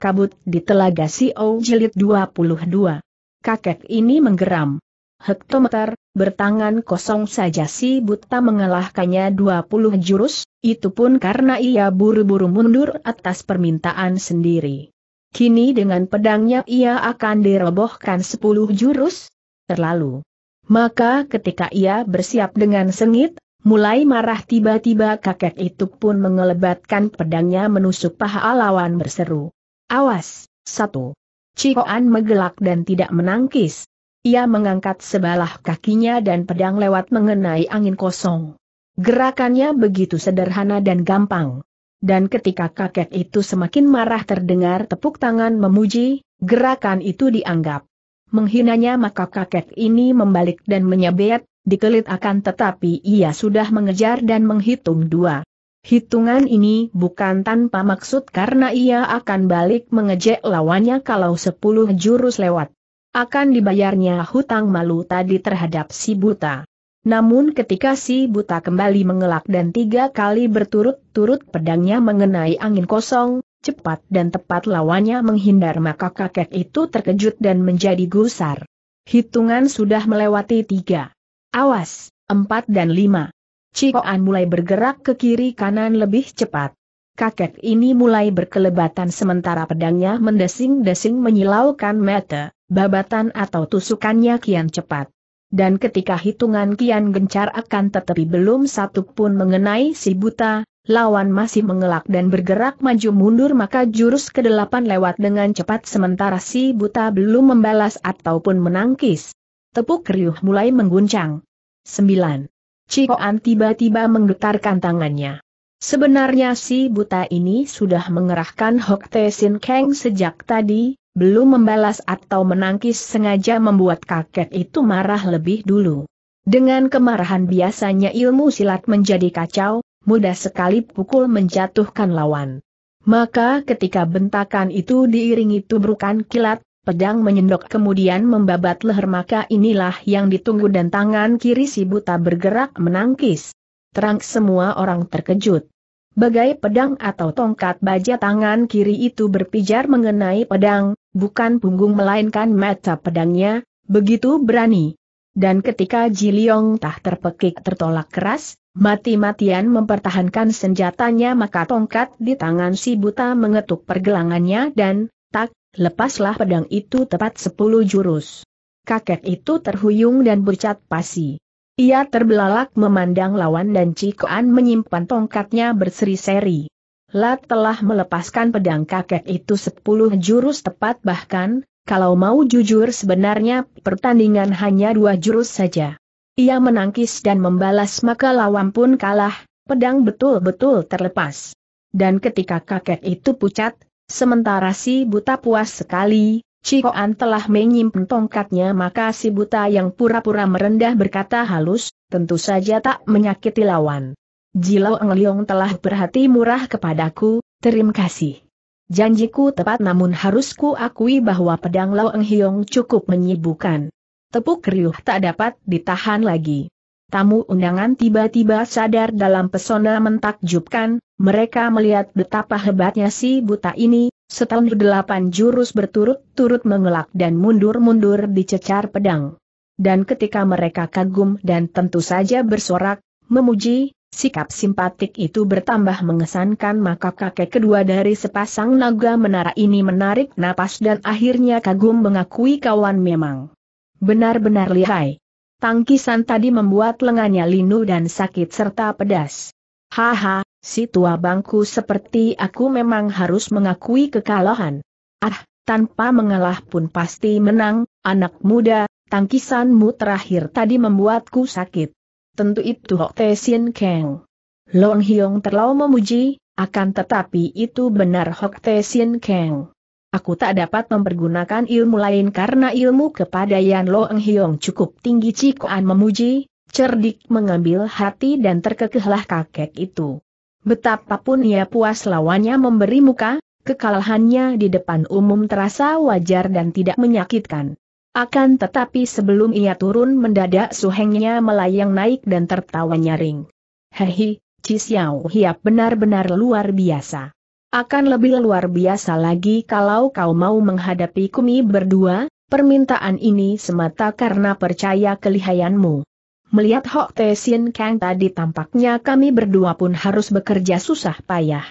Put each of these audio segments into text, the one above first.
Kabut di Telaga Sio Jilid 22. Kakek ini menggeram. Hektometer, bertangan kosong saja si buta mengalahkannya 20 jurus, itu pun karena ia buru-buru mundur atas permintaan sendiri. Kini dengan pedangnya ia akan dirobohkan 10 jurus? Terlalu. Maka ketika ia bersiap dengan sengit, mulai marah tiba-tiba kakek itu pun mengelebatkan pedangnya menusuk paha lawan berseru. Awas, satu. Cikoan oh. menggelak dan tidak menangkis. Ia mengangkat sebelah kakinya dan pedang lewat mengenai angin kosong. Gerakannya begitu sederhana dan gampang. Dan ketika kakek itu semakin marah terdengar tepuk tangan memuji, gerakan itu dianggap menghinanya maka kakek ini membalik dan menyebet, dikelit akan tetapi ia sudah mengejar dan menghitung dua. Hitungan ini bukan tanpa maksud karena ia akan balik mengejek lawannya kalau sepuluh jurus lewat. Akan dibayarnya hutang malu tadi terhadap si buta. Namun ketika si buta kembali mengelak dan tiga kali berturut-turut pedangnya mengenai angin kosong, cepat dan tepat lawannya menghindar maka kakek itu terkejut dan menjadi gusar. Hitungan sudah melewati tiga. Awas, empat dan lima. Cikoan mulai bergerak ke kiri kanan lebih cepat. Kakek ini mulai berkelebatan sementara pedangnya mendesing-desing menyilaukan mata, babatan atau tusukannya kian cepat. Dan ketika hitungan kian gencar akan tetapi belum satu pun mengenai si buta, lawan masih mengelak dan bergerak maju mundur maka jurus kedelapan lewat dengan cepat sementara si buta belum membalas ataupun menangkis. Tepuk riuh mulai mengguncang. 9. Cikoan tiba-tiba menggetarkan tangannya. Sebenarnya si buta ini sudah mengerahkan Hok Te Sin Kang sejak tadi, belum membalas atau menangkis sengaja membuat kakek itu marah lebih dulu. Dengan kemarahan biasanya ilmu silat menjadi kacau, mudah sekali pukul menjatuhkan lawan. Maka ketika bentakan itu diiringi tubrukan kilat, Pedang menyendok kemudian membabat leher maka inilah yang ditunggu dan tangan kiri si buta bergerak menangkis. Terang semua orang terkejut. Bagai pedang atau tongkat baja tangan kiri itu berpijar mengenai pedang, bukan punggung melainkan mata pedangnya, begitu berani. Dan ketika Jiliong tak terpekik tertolak keras, mati-matian mempertahankan senjatanya maka tongkat di tangan si buta mengetuk pergelangannya dan, tak, Lepaslah pedang itu tepat sepuluh jurus. Kakek itu terhuyung dan bercat pasi. Ia terbelalak memandang lawan dan Cikoan menyimpan tongkatnya berseri-seri. Lat telah melepaskan pedang kakek itu sepuluh jurus tepat bahkan, kalau mau jujur sebenarnya pertandingan hanya dua jurus saja. Ia menangkis dan membalas maka lawan pun kalah, pedang betul-betul terlepas. Dan ketika kakek itu pucat, Sementara si buta puas sekali, Cikoan telah menyimpan tongkatnya maka si buta yang pura-pura merendah berkata halus, tentu saja tak menyakiti lawan. Jilau Eng Liong telah berhati murah kepadaku, terima kasih. Janjiku tepat namun harus ku akui bahwa pedang Lau Eng Hiong cukup menyibukkan. Tepuk riuh tak dapat ditahan lagi. Tamu undangan tiba-tiba sadar dalam pesona mentakjubkan, mereka melihat betapa hebatnya si buta ini, setelah delapan jurus berturut-turut mengelak dan mundur-mundur dicecar pedang. Dan ketika mereka kagum dan tentu saja bersorak, memuji, sikap simpatik itu bertambah mengesankan maka kakek kedua dari sepasang naga menara ini menarik napas dan akhirnya kagum mengakui kawan memang benar-benar lihai. Tangkisan tadi membuat lengannya linu dan sakit serta pedas. Haha, Si tua bangku seperti aku memang harus mengakui kekalahan. Ah, tanpa mengalah pun pasti menang, anak muda, tangkisanmu terakhir tadi membuatku sakit. Tentu itu Hok Te Sien Kang. Long Hiong terlalu memuji, akan tetapi itu benar Hok Te Sien Kang. Aku tak dapat mempergunakan ilmu lain karena ilmu kepada Yan Hiong cukup tinggi Cikoan memuji, cerdik mengambil hati dan terkekehlah kakek itu. Betapapun ia puas lawannya memberi muka, kekalahannya di depan umum terasa wajar dan tidak menyakitkan. Akan tetapi sebelum ia turun mendadak suhengnya melayang naik dan tertawa nyaring. Hehi, Cisiau Hiap benar-benar luar biasa. Akan lebih luar biasa lagi kalau kau mau menghadapi kumi berdua, permintaan ini semata karena percaya kelihayanmu. Melihat Hok Te Kang tadi tampaknya kami berdua pun harus bekerja susah payah.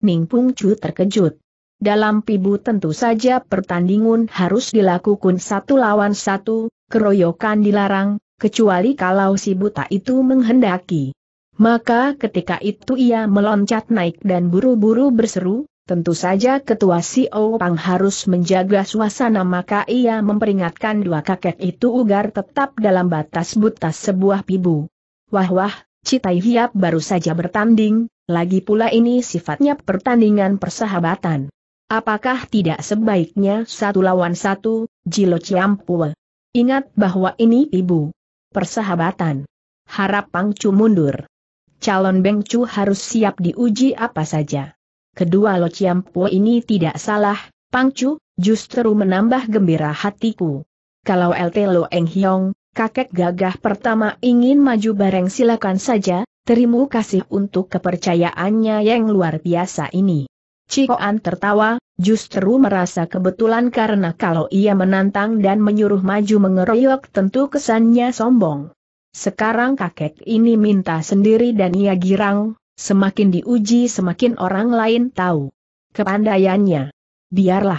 Ning Pung Chu terkejut. Dalam pibu tentu saja pertandingan harus dilakukan satu lawan satu, keroyokan dilarang, kecuali kalau si buta itu menghendaki. Maka ketika itu ia meloncat naik dan buru-buru berseru, Tentu saja ketua si e Pang harus menjaga suasana maka ia memperingatkan dua kakek itu ugar tetap dalam batas butas sebuah pibu. Wah wah, Citai Hiap baru saja bertanding, lagi pula ini sifatnya pertandingan persahabatan. Apakah tidak sebaiknya satu lawan satu, Jilo Ciampua? Ingat bahwa ini pibu. Persahabatan. Harap Pang Chu mundur. Calon Beng Chu harus siap diuji apa saja kedua Lo Po ini tidak salah, Pangcu, justru menambah gembira hatiku. Kalau LT Lo Eng Hiong, kakek gagah pertama ingin maju bareng silakan saja, terima kasih untuk kepercayaannya yang luar biasa ini. Cikoan tertawa, justru merasa kebetulan karena kalau ia menantang dan menyuruh maju mengeroyok tentu kesannya sombong. Sekarang kakek ini minta sendiri dan ia girang, Semakin diuji semakin orang lain tahu kepandaiannya. Biarlah.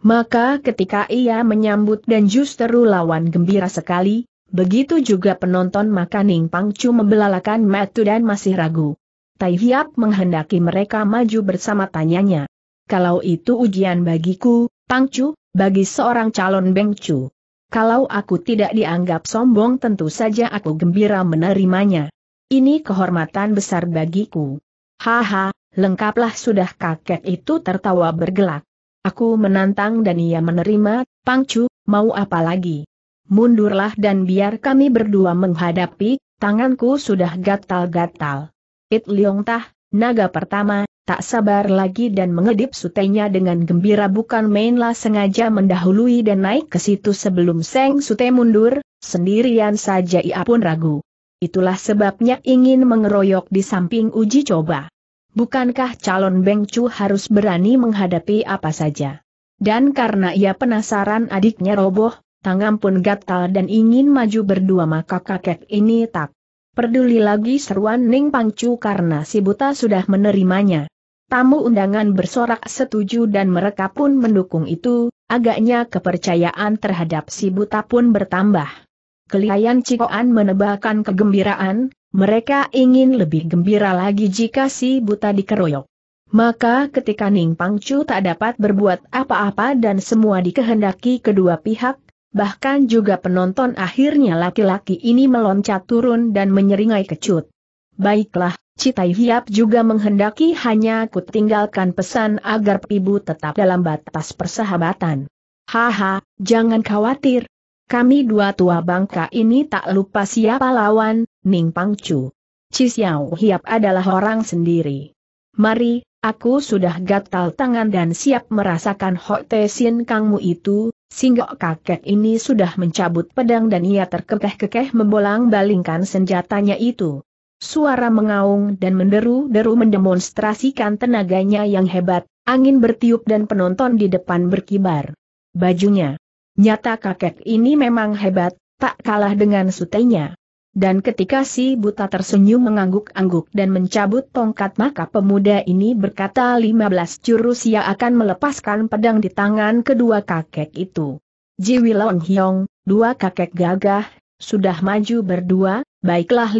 Maka ketika ia menyambut dan justru lawan gembira sekali, begitu juga penonton maka Ning Pangcu membelalakan metu dan masih ragu. Tai Hiap menghendaki mereka maju bersama tanyanya. Kalau itu ujian bagiku, Pangcu, bagi seorang calon Bengcu. Kalau aku tidak dianggap sombong tentu saja aku gembira menerimanya. Ini kehormatan besar bagiku. Haha, lengkaplah sudah kakek itu tertawa bergelak. Aku menantang dan ia menerima, pangcu, mau apa lagi? Mundurlah dan biar kami berdua menghadapi, tanganku sudah gatal-gatal. It Liong Tah, naga pertama, tak sabar lagi dan mengedip sutenya dengan gembira bukan mainlah sengaja mendahului dan naik ke situ sebelum Seng Sute mundur, sendirian saja ia pun ragu. Itulah sebabnya ingin mengeroyok di samping uji coba. Bukankah calon Beng Chu harus berani menghadapi apa saja? Dan karena ia penasaran adiknya roboh, tangan pun gatal dan ingin maju berdua maka kakek ini tak peduli lagi seruan Ning Pangcu karena si buta sudah menerimanya. Tamu undangan bersorak setuju dan mereka pun mendukung itu, agaknya kepercayaan terhadap si buta pun bertambah. Kelihayan Cikoan menebalkan kegembiraan, mereka ingin lebih gembira lagi jika si buta dikeroyok. Maka ketika Ning Pangcu tak dapat berbuat apa-apa dan semua dikehendaki kedua pihak, bahkan juga penonton akhirnya laki-laki ini meloncat turun dan menyeringai kecut. Baiklah, Citai Hiap juga menghendaki hanya ku tinggalkan pesan agar ibu tetap dalam batas persahabatan. Haha, jangan khawatir, kami dua tua bangka ini tak lupa siapa lawan, Ning Pangcu. Cisiao Hiap adalah orang sendiri. Mari, aku sudah gatal tangan dan siap merasakan Hok Tesin Kangmu itu, sehingga kakek ini sudah mencabut pedang dan ia terkekeh-kekeh membolang-balingkan senjatanya itu. Suara mengaung dan menderu-deru mendemonstrasikan tenaganya yang hebat, angin bertiup dan penonton di depan berkibar. Bajunya, Nyata kakek ini memang hebat, tak kalah dengan sutenya. Dan ketika si buta tersenyum mengangguk-angguk dan mencabut tongkat maka pemuda ini berkata 15 jurus ia akan melepaskan pedang di tangan kedua kakek itu. Jiwi wilong Hyong, dua kakek gagah, sudah maju berdua, baiklah 15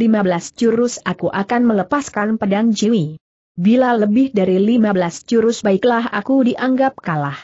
jurus aku akan melepaskan pedang Jiwi. Bila lebih dari 15 jurus baiklah aku dianggap kalah.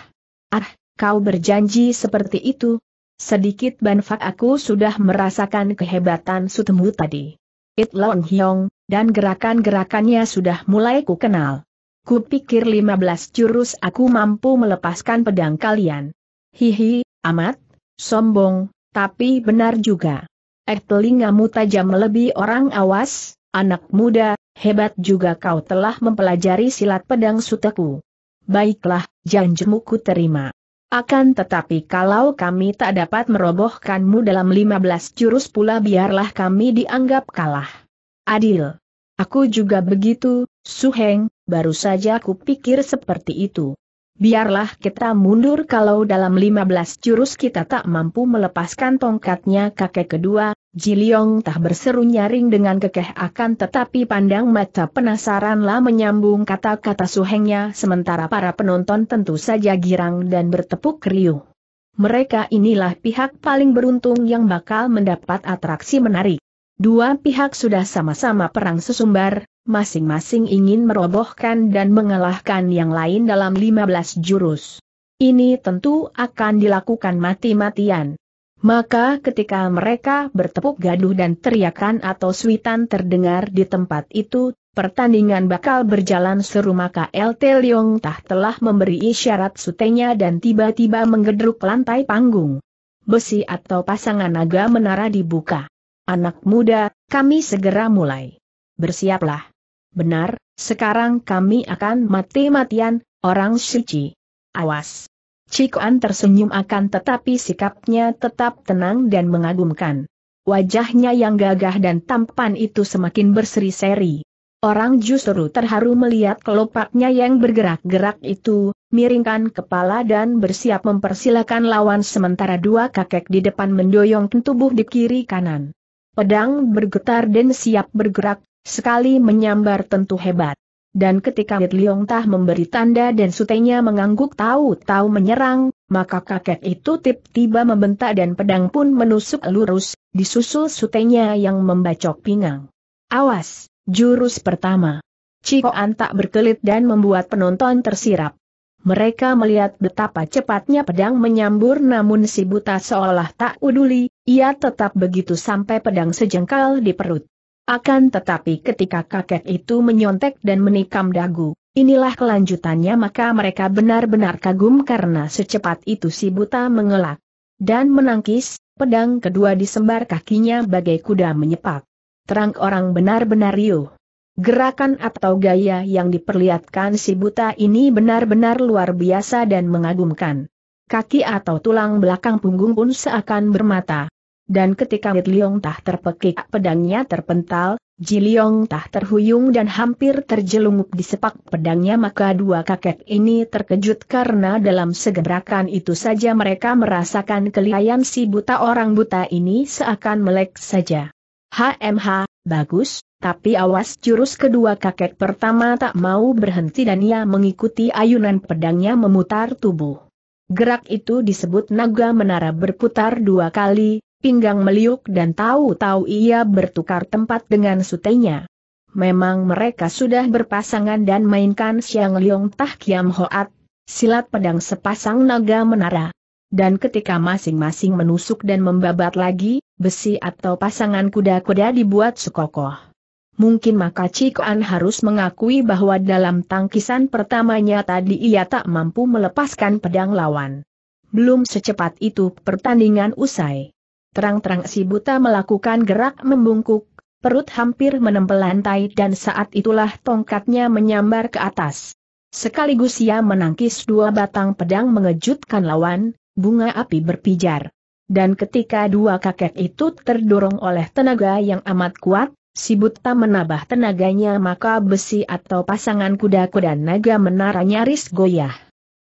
Ah, kau berjanji seperti itu? Sedikit banfak aku sudah merasakan kehebatan sutemu tadi. It Long Hyong, dan gerakan-gerakannya sudah mulai ku kenal. pikir 15 jurus aku mampu melepaskan pedang kalian. Hihi, amat, sombong, tapi benar juga. Eh telingamu tajam lebih orang awas, anak muda, hebat juga kau telah mempelajari silat pedang suteku. Baiklah, janjimu ku terima. Akan tetapi kalau kami tak dapat merobohkanmu dalam 15 jurus pula biarlah kami dianggap kalah. Adil. Aku juga begitu, Suheng, baru saja aku pikir seperti itu. Biarlah kita mundur kalau dalam 15 jurus kita tak mampu melepaskan tongkatnya kakek kedua, Jiliong tak berseru nyaring dengan kekeh akan tetapi pandang mata penasaranlah menyambung kata-kata suhengnya sementara para penonton tentu saja girang dan bertepuk riuh. Mereka inilah pihak paling beruntung yang bakal mendapat atraksi menarik. Dua pihak sudah sama-sama perang sesumbar, masing-masing ingin merobohkan dan mengalahkan yang lain dalam 15 jurus. Ini tentu akan dilakukan mati-matian. Maka ketika mereka bertepuk gaduh dan teriakan atau suitan terdengar di tempat itu, pertandingan bakal berjalan seru maka LT Leong Tah telah memberi isyarat sutenya dan tiba-tiba menggedruk lantai panggung. Besi atau pasangan naga menara dibuka. Anak muda, kami segera mulai. Bersiaplah. Benar, sekarang kami akan mati-matian, orang suci. Awas. Cikuan tersenyum akan tetapi sikapnya tetap tenang dan mengagumkan. Wajahnya yang gagah dan tampan itu semakin berseri-seri. Orang justru terharu melihat kelopaknya yang bergerak-gerak itu, miringkan kepala dan bersiap mempersilahkan lawan sementara dua kakek di depan mendoyong tubuh di kiri kanan. Pedang bergetar dan siap bergerak, sekali menyambar tentu hebat dan ketika It Liong Tah memberi tanda dan sutenya mengangguk tahu-tahu menyerang, maka kakek itu tiba-tiba membentak dan pedang pun menusuk lurus, disusul sutenya yang membacok pinggang. Awas, jurus pertama. Cikoan tak berkelit dan membuat penonton tersirap. Mereka melihat betapa cepatnya pedang menyambur namun si buta seolah tak uduli, ia tetap begitu sampai pedang sejengkal di perut. Akan tetapi ketika kakek itu menyontek dan menikam dagu, inilah kelanjutannya maka mereka benar-benar kagum karena secepat itu si buta mengelak. Dan menangkis, pedang kedua disembar kakinya bagai kuda menyepak. Terang orang benar-benar riuh. Gerakan atau gaya yang diperlihatkan si buta ini benar-benar luar biasa dan mengagumkan. Kaki atau tulang belakang punggung pun seakan bermata. Dan ketika Liong Tah terpekik pedangnya terpental, Ji Liong Tah terhuyung dan hampir terjelungup di sepak pedangnya maka dua kakek ini terkejut karena dalam segerakan itu saja mereka merasakan kelihayan si buta orang buta ini seakan melek saja. HMH, bagus, tapi awas jurus kedua kakek pertama tak mau berhenti dan ia mengikuti ayunan pedangnya memutar tubuh. Gerak itu disebut naga menara berputar dua kali, pinggang meliuk dan tahu-tahu ia bertukar tempat dengan sutenya. Memang mereka sudah berpasangan dan mainkan Siang Liong Tah Kiam Hoat, silat pedang sepasang naga menara. Dan ketika masing-masing menusuk dan membabat lagi, besi atau pasangan kuda-kuda dibuat sekokoh. Mungkin maka Cikoan harus mengakui bahwa dalam tangkisan pertamanya tadi ia tak mampu melepaskan pedang lawan. Belum secepat itu pertandingan usai terang-terang si buta melakukan gerak membungkuk, perut hampir menempel lantai dan saat itulah tongkatnya menyambar ke atas. Sekaligus ia menangkis dua batang pedang mengejutkan lawan, bunga api berpijar. Dan ketika dua kakek itu terdorong oleh tenaga yang amat kuat, si buta menambah tenaganya maka besi atau pasangan kuda-kuda naga menara nyaris goyah.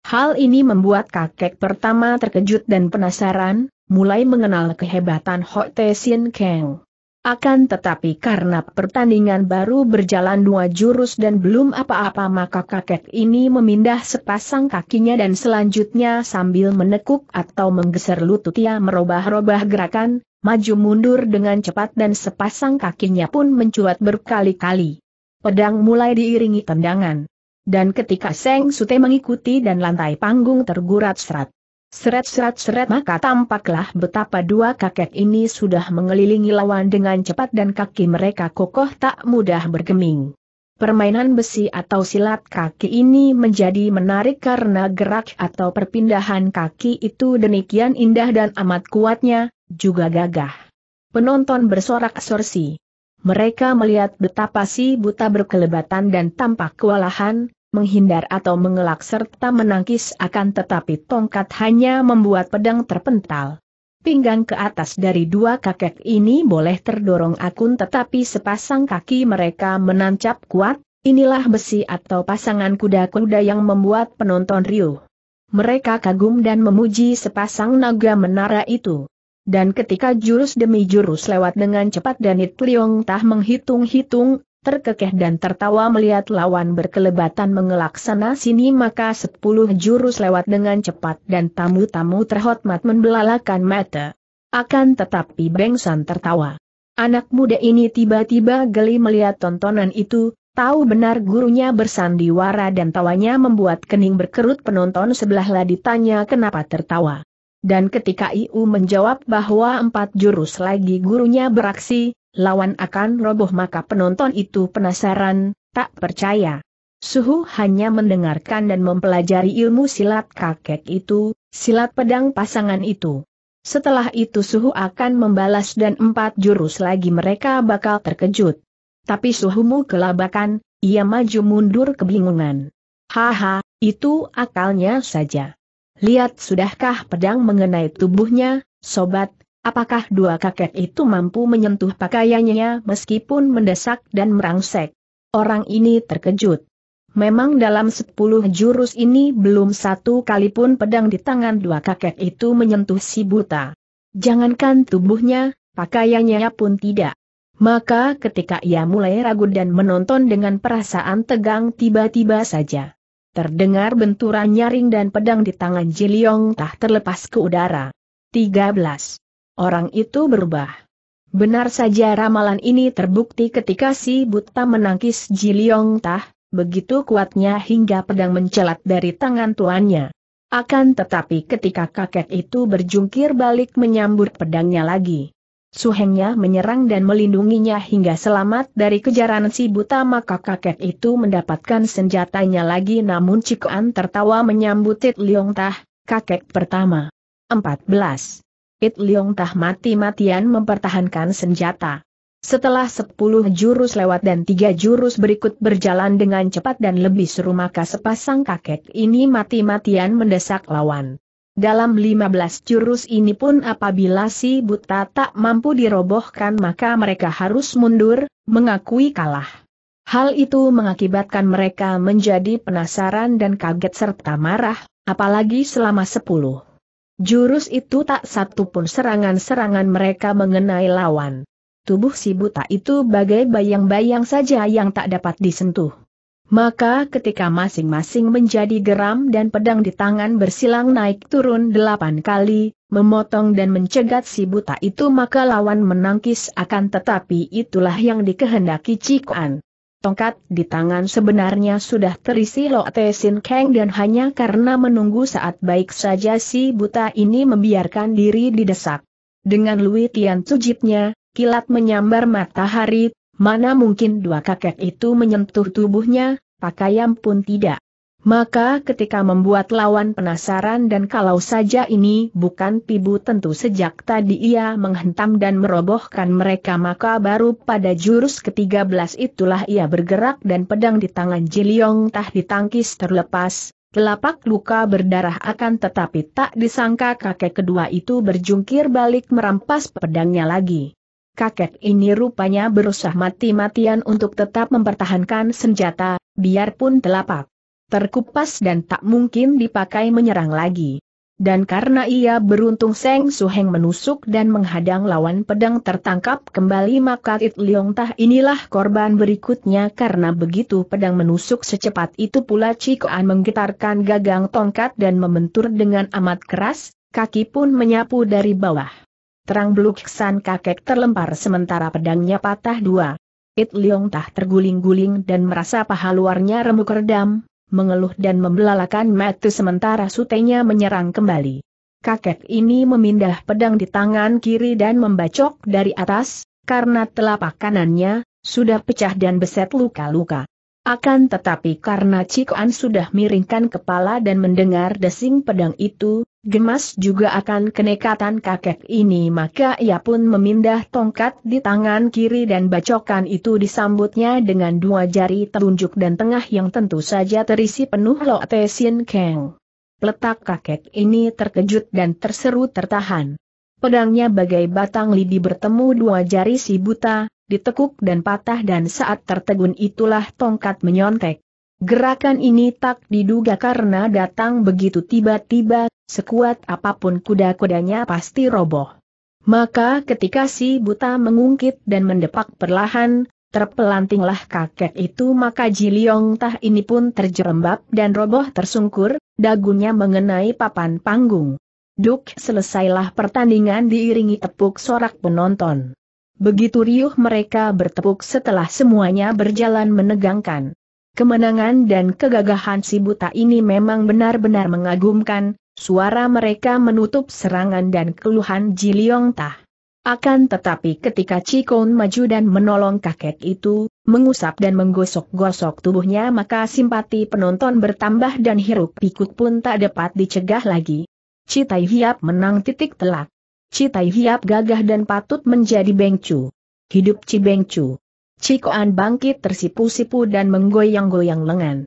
Hal ini membuat kakek pertama terkejut dan penasaran, mulai mengenal kehebatan Ho Te Sin Kang. Akan tetapi karena pertandingan baru berjalan dua jurus dan belum apa-apa maka kakek ini memindah sepasang kakinya dan selanjutnya sambil menekuk atau menggeser lutut ia merubah rubah gerakan, maju mundur dengan cepat dan sepasang kakinya pun mencuat berkali-kali. Pedang mulai diiringi tendangan. Dan ketika Seng Sute mengikuti dan lantai panggung tergurat serat. Seret-seret-seret maka tampaklah betapa dua kakek ini sudah mengelilingi lawan dengan cepat dan kaki mereka kokoh tak mudah bergeming. Permainan besi atau silat kaki ini menjadi menarik karena gerak atau perpindahan kaki itu demikian indah dan amat kuatnya, juga gagah. Penonton bersorak sorsi. Mereka melihat betapa si buta berkelebatan dan tampak kewalahan, menghindar atau mengelak serta menangkis akan tetapi tongkat hanya membuat pedang terpental. Pinggang ke atas dari dua kakek ini boleh terdorong akun tetapi sepasang kaki mereka menancap kuat, inilah besi atau pasangan kuda-kuda yang membuat penonton riuh. Mereka kagum dan memuji sepasang naga menara itu. Dan ketika jurus demi jurus lewat dengan cepat dan It Liong Tah menghitung-hitung, terkekeh dan tertawa melihat lawan berkelebatan mengelak sana sini maka sepuluh jurus lewat dengan cepat dan tamu-tamu terhormat membelalakan mata. Akan tetapi Bengsan tertawa. Anak muda ini tiba-tiba geli melihat tontonan itu, tahu benar gurunya bersandiwara dan tawanya membuat kening berkerut penonton sebelahlah ditanya kenapa tertawa. Dan ketika IU menjawab bahwa empat jurus lagi gurunya beraksi, lawan akan roboh maka penonton itu penasaran, tak percaya. Suhu hanya mendengarkan dan mempelajari ilmu silat kakek itu, silat pedang pasangan itu. Setelah itu Suhu akan membalas dan empat jurus lagi mereka bakal terkejut. Tapi Suhumu kelabakan, ia maju mundur kebingungan. Haha, itu akalnya saja. Lihat sudahkah pedang mengenai tubuhnya, sobat, apakah dua kakek itu mampu menyentuh pakaiannya meskipun mendesak dan merangsek. Orang ini terkejut. Memang dalam sepuluh jurus ini belum satu kali pun pedang di tangan dua kakek itu menyentuh si buta. Jangankan tubuhnya, pakaiannya pun tidak. Maka ketika ia mulai ragu dan menonton dengan perasaan tegang tiba-tiba saja Terdengar benturan nyaring dan pedang di tangan Jiliong tak terlepas ke udara. 13. Orang itu berubah. Benar saja ramalan ini terbukti ketika si buta menangkis Jiliong Tah, begitu kuatnya hingga pedang mencelat dari tangan tuannya. Akan tetapi ketika kakek itu berjungkir balik menyambut pedangnya lagi, Suhengnya menyerang dan melindunginya hingga selamat dari kejaran si buta maka kakek itu mendapatkan senjatanya lagi namun Cikuan tertawa menyambut It Liong Tah, kakek pertama. 14. It Liong Tah mati-matian mempertahankan senjata. Setelah 10 jurus lewat dan tiga jurus berikut berjalan dengan cepat dan lebih seru maka sepasang kakek ini mati-matian mendesak lawan. Dalam 15 jurus ini pun apabila si buta tak mampu dirobohkan maka mereka harus mundur, mengakui kalah. Hal itu mengakibatkan mereka menjadi penasaran dan kaget serta marah, apalagi selama 10. Jurus itu tak satu pun serangan-serangan mereka mengenai lawan. Tubuh si buta itu bagai bayang-bayang saja yang tak dapat disentuh. Maka ketika masing-masing menjadi geram dan pedang di tangan bersilang naik turun delapan kali, memotong dan mencegat si buta itu maka lawan menangkis akan tetapi itulah yang dikehendaki Cikuan. Tongkat di tangan sebenarnya sudah terisi Lo Te Sin Kang dan hanya karena menunggu saat baik saja si buta ini membiarkan diri didesak. Dengan Lui Tian kilat menyambar matahari, Mana mungkin dua kakek itu menyentuh tubuhnya, pakaian pun tidak. Maka ketika membuat lawan penasaran dan kalau saja ini bukan pibu tentu sejak tadi ia menghentam dan merobohkan mereka maka baru pada jurus ke-13 itulah ia bergerak dan pedang di tangan Jiliong Tah ditangkis terlepas, telapak luka berdarah akan tetapi tak disangka kakek kedua itu berjungkir balik merampas pedangnya lagi kakek ini rupanya berusaha mati-matian untuk tetap mempertahankan senjata, biarpun telapak terkupas dan tak mungkin dipakai menyerang lagi. Dan karena ia beruntung Seng Suheng menusuk dan menghadang lawan pedang tertangkap kembali maka It Leong Tah inilah korban berikutnya karena begitu pedang menusuk secepat itu pula Cikoan menggetarkan gagang tongkat dan membentur dengan amat keras, kaki pun menyapu dari bawah. Terang beluksan kakek terlempar sementara pedangnya patah dua. It Leong tak terguling-guling dan merasa paha luarnya remuk redam, mengeluh dan membelalakan mata sementara sutenya menyerang kembali. Kakek ini memindah pedang di tangan kiri dan membacok dari atas, karena telapak kanannya, sudah pecah dan beset luka-luka. Akan tetapi karena An sudah miringkan kepala dan mendengar desing pedang itu, Gemas juga akan kenekatan kakek ini maka ia pun memindah tongkat di tangan kiri dan bacokan itu disambutnya dengan dua jari telunjuk dan tengah yang tentu saja terisi penuh Lo keng. Sin Kang. kakek ini terkejut dan terseru tertahan. Pedangnya bagai batang lidi bertemu dua jari si buta, ditekuk dan patah dan saat tertegun itulah tongkat menyontek. Gerakan ini tak diduga karena datang begitu tiba-tiba, sekuat apapun kuda-kudanya pasti roboh. Maka ketika si buta mengungkit dan mendepak perlahan, terpelantinglah kakek itu maka Jiliong Tah ini pun terjerembab dan roboh tersungkur, dagunya mengenai papan panggung. Duk selesailah pertandingan diiringi tepuk sorak penonton. Begitu riuh mereka bertepuk setelah semuanya berjalan menegangkan. Kemenangan dan kegagahan si buta ini memang benar-benar mengagumkan, suara mereka menutup serangan dan keluhan Ji Tah. Akan tetapi ketika Cikon maju dan menolong kakek itu, mengusap dan menggosok-gosok tubuhnya maka simpati penonton bertambah dan hiruk pikuk pun tak dapat dicegah lagi. Citai Hiap menang titik telak. Citai Hiap gagah dan patut menjadi Bengcu. Hidup Cibengcu. Cikoan bangkit tersipu-sipu dan menggoyang-goyang lengan.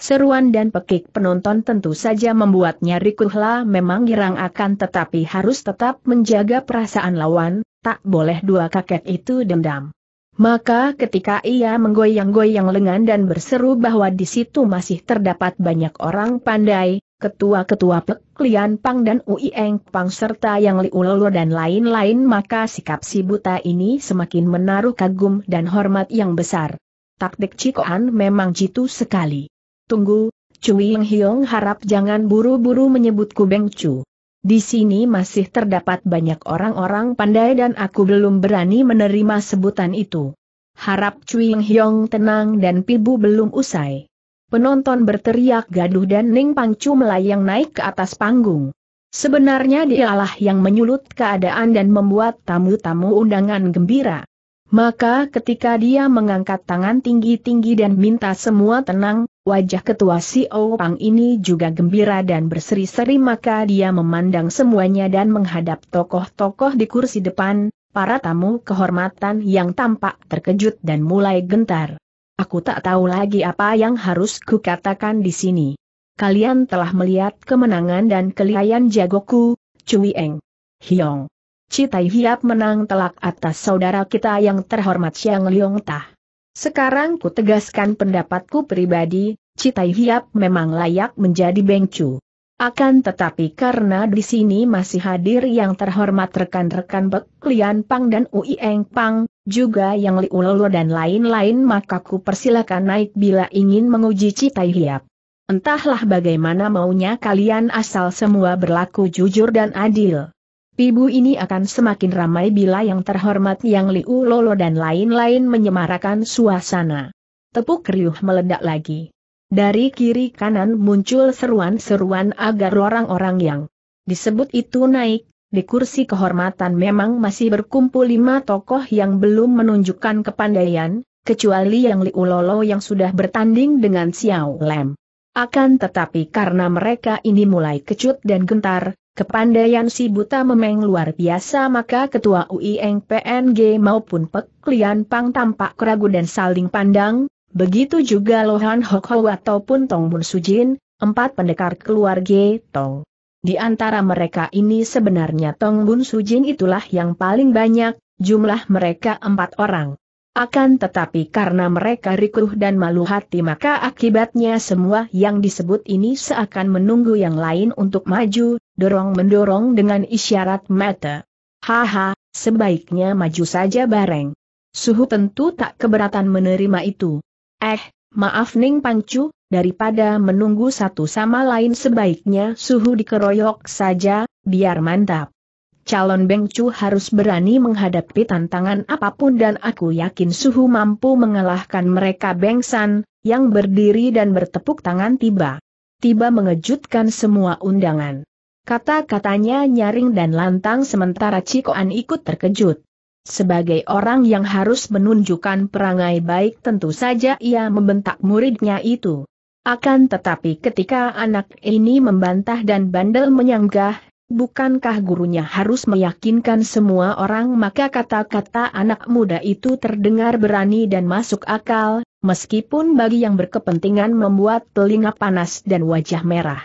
Seruan dan pekik penonton tentu saja membuatnya rikuhlah memang girang akan tetapi harus tetap menjaga perasaan lawan, tak boleh dua kakek itu dendam. Maka ketika ia menggoyang-goyang lengan dan berseru bahwa di situ masih terdapat banyak orang pandai, ketua-ketua Pek Lian Pang dan Ui Eng Pang serta yang Li Lolo dan lain-lain maka sikap si buta ini semakin menaruh kagum dan hormat yang besar. Taktik Cikoan memang jitu sekali. Tunggu, Cui Ying Hiong harap jangan buru-buru menyebutku Beng Chu. Di sini masih terdapat banyak orang-orang pandai dan aku belum berani menerima sebutan itu. Harap Cui Ying Hiong tenang dan pibu belum usai. Penonton berteriak gaduh dan Ning Pangcu melayang naik ke atas panggung. Sebenarnya dialah yang menyulut keadaan dan membuat tamu-tamu undangan gembira. Maka ketika dia mengangkat tangan tinggi-tinggi dan minta semua tenang, wajah ketua si Pang ini juga gembira dan berseri-seri maka dia memandang semuanya dan menghadap tokoh-tokoh di kursi depan, para tamu kehormatan yang tampak terkejut dan mulai gentar. Aku tak tahu lagi apa yang harus kukatakan di sini. Kalian telah melihat kemenangan dan kelihayan jagoku, Cui Eng. Hiong. Citai Hiap menang telak atas saudara kita yang terhormat Xiang Liong Tah. Sekarang ku tegaskan pendapatku pribadi, Citai Hiap memang layak menjadi bengcu. Akan tetapi karena di sini masih hadir yang terhormat rekan-rekan Bek Lian Pang dan Ui Eng Pang, juga yang Liulolo dan lain-lain maka ku persilakan naik bila ingin menguji Citai Hiap. Entahlah bagaimana maunya kalian asal semua berlaku jujur dan adil. Pibu ini akan semakin ramai bila yang terhormat yang lolo dan lain-lain menyemarakan suasana. Tepuk riuh meledak lagi. Dari kiri kanan muncul seruan-seruan agar orang-orang yang disebut itu naik, di kursi kehormatan memang masih berkumpul lima tokoh yang belum menunjukkan kepandaian, kecuali yang Liulolo yang sudah bertanding dengan Xiao Lem. Akan tetapi karena mereka ini mulai kecut dan gentar, kepandaian si buta memang luar biasa maka ketua UIN PNG maupun Pek Lian Pang tampak keragu dan saling pandang, begitu juga Lohan Hok Ho ataupun Tong Bun Sujin, empat pendekar keluarga Tong. Di antara mereka ini sebenarnya Tong Bun Sujin itulah yang paling banyak, jumlah mereka empat orang. Akan tetapi karena mereka rikuh dan malu hati maka akibatnya semua yang disebut ini seakan menunggu yang lain untuk maju, dorong-mendorong dengan isyarat mata. Haha, sebaiknya maju saja bareng. Suhu tentu tak keberatan menerima itu. Eh, maaf Ning Pangcu. Daripada menunggu satu sama lain sebaiknya suhu dikeroyok saja, biar mantap. Calon Bengcu harus berani menghadapi tantangan apapun dan aku yakin suhu mampu mengalahkan mereka Bengsan, yang berdiri dan bertepuk tangan tiba. Tiba mengejutkan semua undangan. Kata-katanya nyaring dan lantang sementara Cikoan ikut terkejut. Sebagai orang yang harus menunjukkan perangai baik tentu saja ia membentak muridnya itu. Akan tetapi ketika anak ini membantah dan bandel menyanggah, bukankah gurunya harus meyakinkan semua orang maka kata-kata anak muda itu terdengar berani dan masuk akal, meskipun bagi yang berkepentingan membuat telinga panas dan wajah merah.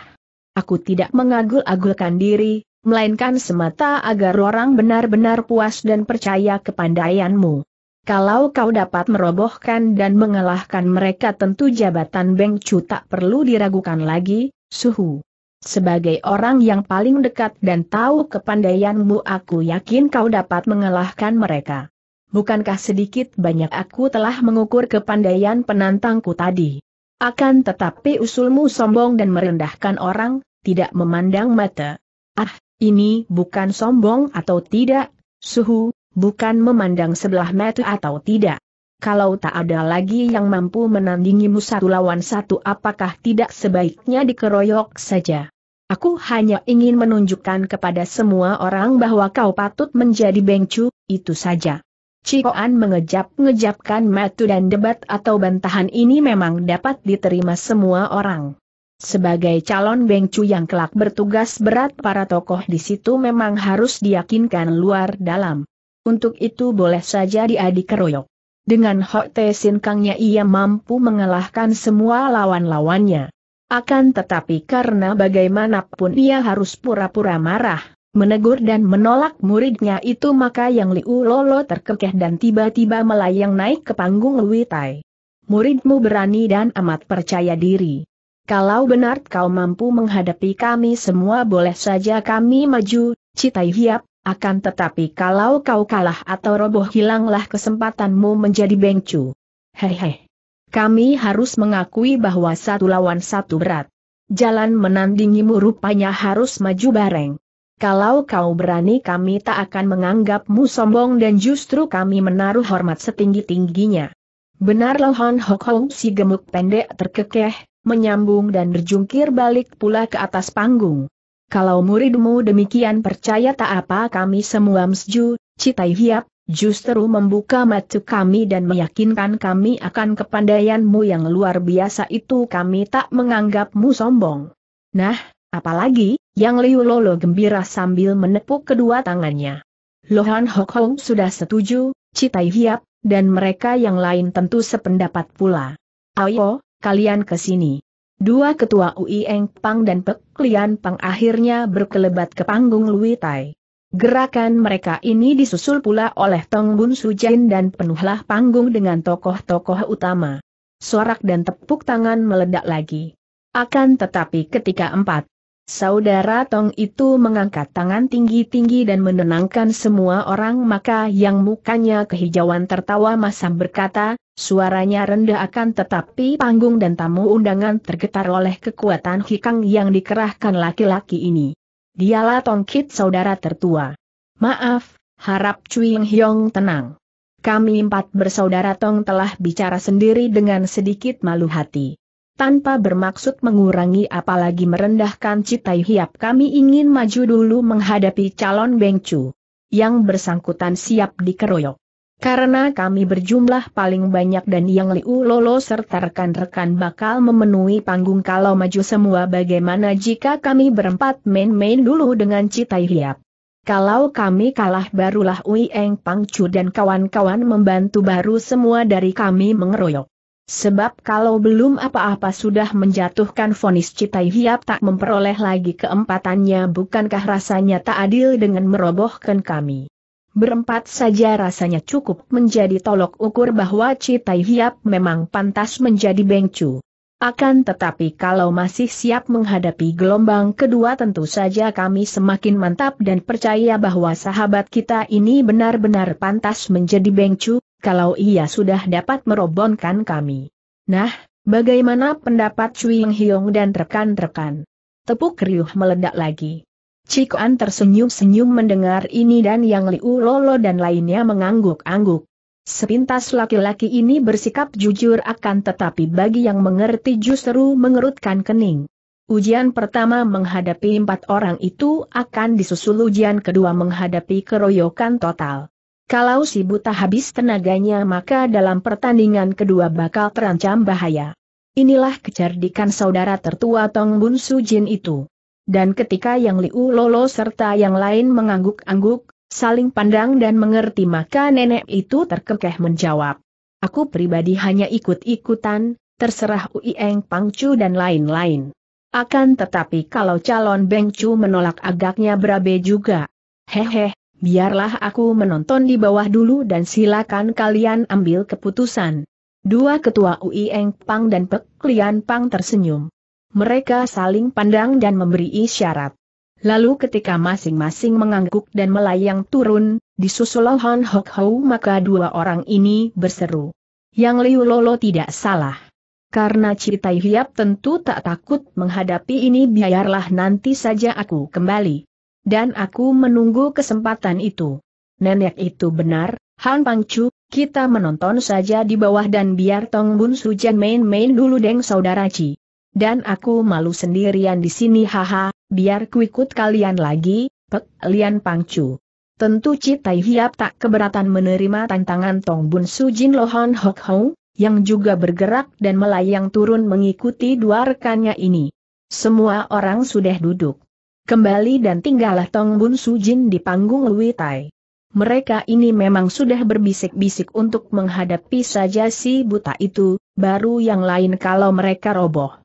Aku tidak mengagul-agulkan diri, melainkan semata agar orang benar-benar puas dan percaya kepandaianmu. Kalau kau dapat merobohkan dan mengalahkan mereka tentu jabatan Beng Chu tak perlu diragukan lagi, Suhu. Sebagai orang yang paling dekat dan tahu kepandaianmu aku yakin kau dapat mengalahkan mereka. Bukankah sedikit banyak aku telah mengukur kepandaian penantangku tadi? Akan tetapi usulmu sombong dan merendahkan orang, tidak memandang mata. Ah, ini bukan sombong atau tidak, Suhu, bukan memandang sebelah mata atau tidak. Kalau tak ada lagi yang mampu menandingimu satu lawan satu apakah tidak sebaiknya dikeroyok saja? Aku hanya ingin menunjukkan kepada semua orang bahwa kau patut menjadi bengcu, itu saja. Cikoan mengejap-ngejapkan matu dan debat atau bantahan ini memang dapat diterima semua orang. Sebagai calon bengcu yang kelak bertugas berat para tokoh di situ memang harus diyakinkan luar dalam. Untuk itu boleh saja diadik keroyok. Dengan Hok Te Sin ia mampu mengalahkan semua lawan-lawannya. Akan tetapi karena bagaimanapun ia harus pura-pura marah, menegur dan menolak muridnya itu maka yang Liu Lolo terkekeh dan tiba-tiba melayang naik ke panggung Lui Tai. Muridmu berani dan amat percaya diri. Kalau benar kau mampu menghadapi kami semua boleh saja kami maju, Citai Hiap, akan tetapi kalau kau kalah atau roboh hilanglah kesempatanmu menjadi bengcu. Hehe. Kami harus mengakui bahwa satu lawan satu berat. Jalan menandingimu rupanya harus maju bareng. Kalau kau berani kami tak akan menganggapmu sombong dan justru kami menaruh hormat setinggi-tingginya. Benar Lohan Hok Hong si gemuk pendek terkekeh, menyambung dan berjungkir balik pula ke atas panggung kalau muridmu demikian percaya tak apa kami semua msju, citai hiap, justru membuka mata kami dan meyakinkan kami akan kepandaianmu yang luar biasa itu kami tak menganggapmu sombong. Nah, apalagi, yang Liu Lolo gembira sambil menepuk kedua tangannya. Lohan Hok Hong sudah setuju, citai hiap, dan mereka yang lain tentu sependapat pula. Ayo, kalian ke sini. Dua ketua UI Eng Pang dan Pek Lian Pang akhirnya berkelebat ke panggung Lui Tai. Gerakan mereka ini disusul pula oleh Tong Bun Su Jin dan penuhlah panggung dengan tokoh-tokoh utama. Sorak dan tepuk tangan meledak lagi. Akan tetapi ketika empat Saudara Tong itu mengangkat tangan tinggi-tinggi dan menenangkan semua orang maka yang mukanya kehijauan tertawa masam berkata, Suaranya rendah akan tetapi panggung dan tamu undangan tergetar oleh kekuatan hikang yang dikerahkan laki-laki ini. Dialah Tongkit saudara tertua. Maaf, harap Cui Hyong tenang. Kami empat bersaudara Tong telah bicara sendiri dengan sedikit malu hati. Tanpa bermaksud mengurangi apalagi merendahkan cita hiap kami ingin maju dulu menghadapi calon Bengcu. Yang bersangkutan siap dikeroyok. Karena kami berjumlah paling banyak dan Yang Liu Lolo serta rekan-rekan bakal memenuhi panggung kalau maju semua bagaimana jika kami berempat main-main dulu dengan Citai Hiap. Kalau kami kalah barulah Ui Eng Pangcu dan kawan-kawan membantu baru semua dari kami mengeroyok. Sebab kalau belum apa-apa sudah menjatuhkan vonis Citai Hiap tak memperoleh lagi keempatannya bukankah rasanya tak adil dengan merobohkan kami berempat saja rasanya cukup menjadi tolok ukur bahwa Citai Hiap memang pantas menjadi bengcu. Akan tetapi kalau masih siap menghadapi gelombang kedua tentu saja kami semakin mantap dan percaya bahwa sahabat kita ini benar-benar pantas menjadi bengcu, kalau ia sudah dapat merobonkan kami. Nah, bagaimana pendapat Cui Hyong dan rekan-rekan? Tepuk riuh meledak lagi. Cikuan tersenyum-senyum mendengar ini dan Yang Liu Lolo dan lainnya mengangguk-angguk. Sepintas laki-laki ini bersikap jujur akan tetapi bagi yang mengerti justru mengerutkan kening. Ujian pertama menghadapi empat orang itu akan disusul ujian kedua menghadapi keroyokan total. Kalau si buta habis tenaganya maka dalam pertandingan kedua bakal terancam bahaya. Inilah kecerdikan saudara tertua Tong Bun Jin itu dan ketika yang Liu Lolo serta yang lain mengangguk-angguk, saling pandang dan mengerti maka nenek itu terkekeh menjawab. Aku pribadi hanya ikut-ikutan, terserah Uieng Pangcu dan lain-lain. Akan tetapi kalau calon Bengcu menolak agaknya berabe juga. Hehe, biarlah aku menonton di bawah dulu dan silakan kalian ambil keputusan. Dua ketua Uieng Pang dan Pek Lian Pang tersenyum mereka saling pandang dan memberi isyarat. Lalu ketika masing-masing mengangguk dan melayang turun, disusul Han Hok Hou maka dua orang ini berseru. Yang Liu Lolo tidak salah. Karena cerita Hiap tentu tak takut menghadapi ini biarlah nanti saja aku kembali. Dan aku menunggu kesempatan itu. Nenek itu benar, Han Pangcu, kita menonton saja di bawah dan biar Tong Bun Sujan main-main dulu deng saudara Ci dan aku malu sendirian di sini haha, biar kuikut kalian lagi, pek, lian pangcu. Tentu Citai Hiap tak keberatan menerima tantangan Tong Bun Su Jin Lohon Hok Hong, yang juga bergerak dan melayang turun mengikuti dua rekannya ini. Semua orang sudah duduk. Kembali dan tinggallah Tong Bun Su Jin di panggung Lui Tai. Mereka ini memang sudah berbisik-bisik untuk menghadapi saja si buta itu, baru yang lain kalau mereka roboh.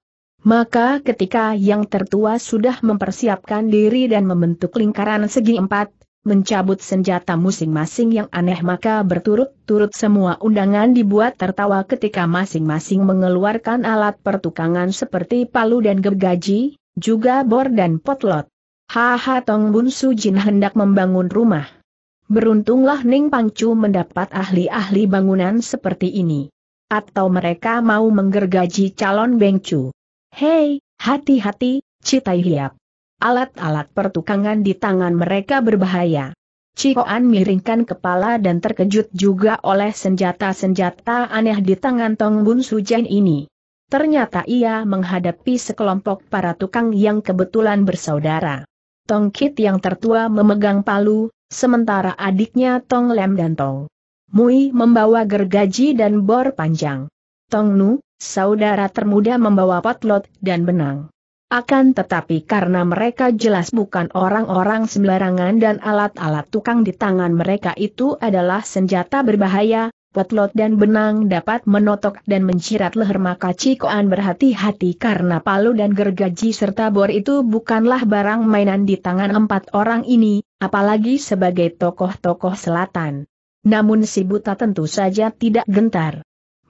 Maka ketika yang tertua sudah mempersiapkan diri dan membentuk lingkaran segi empat, mencabut senjata masing-masing yang aneh maka berturut-turut semua undangan dibuat tertawa ketika masing-masing mengeluarkan alat pertukangan seperti palu dan gergaji, juga bor dan potlot. Haha Tong Bun Jin hendak membangun rumah. Beruntunglah Ning Pangcu mendapat ahli-ahli bangunan seperti ini. Atau mereka mau menggergaji calon Bengcu. Hei, hati-hati, Citai Hiap. Alat-alat pertukangan di tangan mereka berbahaya. Cikoan miringkan kepala dan terkejut juga oleh senjata-senjata aneh di tangan Tong Bun Sujen ini. Ternyata ia menghadapi sekelompok para tukang yang kebetulan bersaudara. Tong Kit yang tertua memegang palu, sementara adiknya Tong Lem dan Tong Mui membawa gergaji dan bor panjang. Tong Nu, saudara termuda membawa potlot dan benang. Akan tetapi karena mereka jelas bukan orang-orang sembarangan dan alat-alat tukang di tangan mereka itu adalah senjata berbahaya, potlot dan benang dapat menotok dan mencirat leher maka Cikoan berhati-hati karena palu dan gergaji serta bor itu bukanlah barang mainan di tangan empat orang ini, apalagi sebagai tokoh-tokoh selatan. Namun si buta tentu saja tidak gentar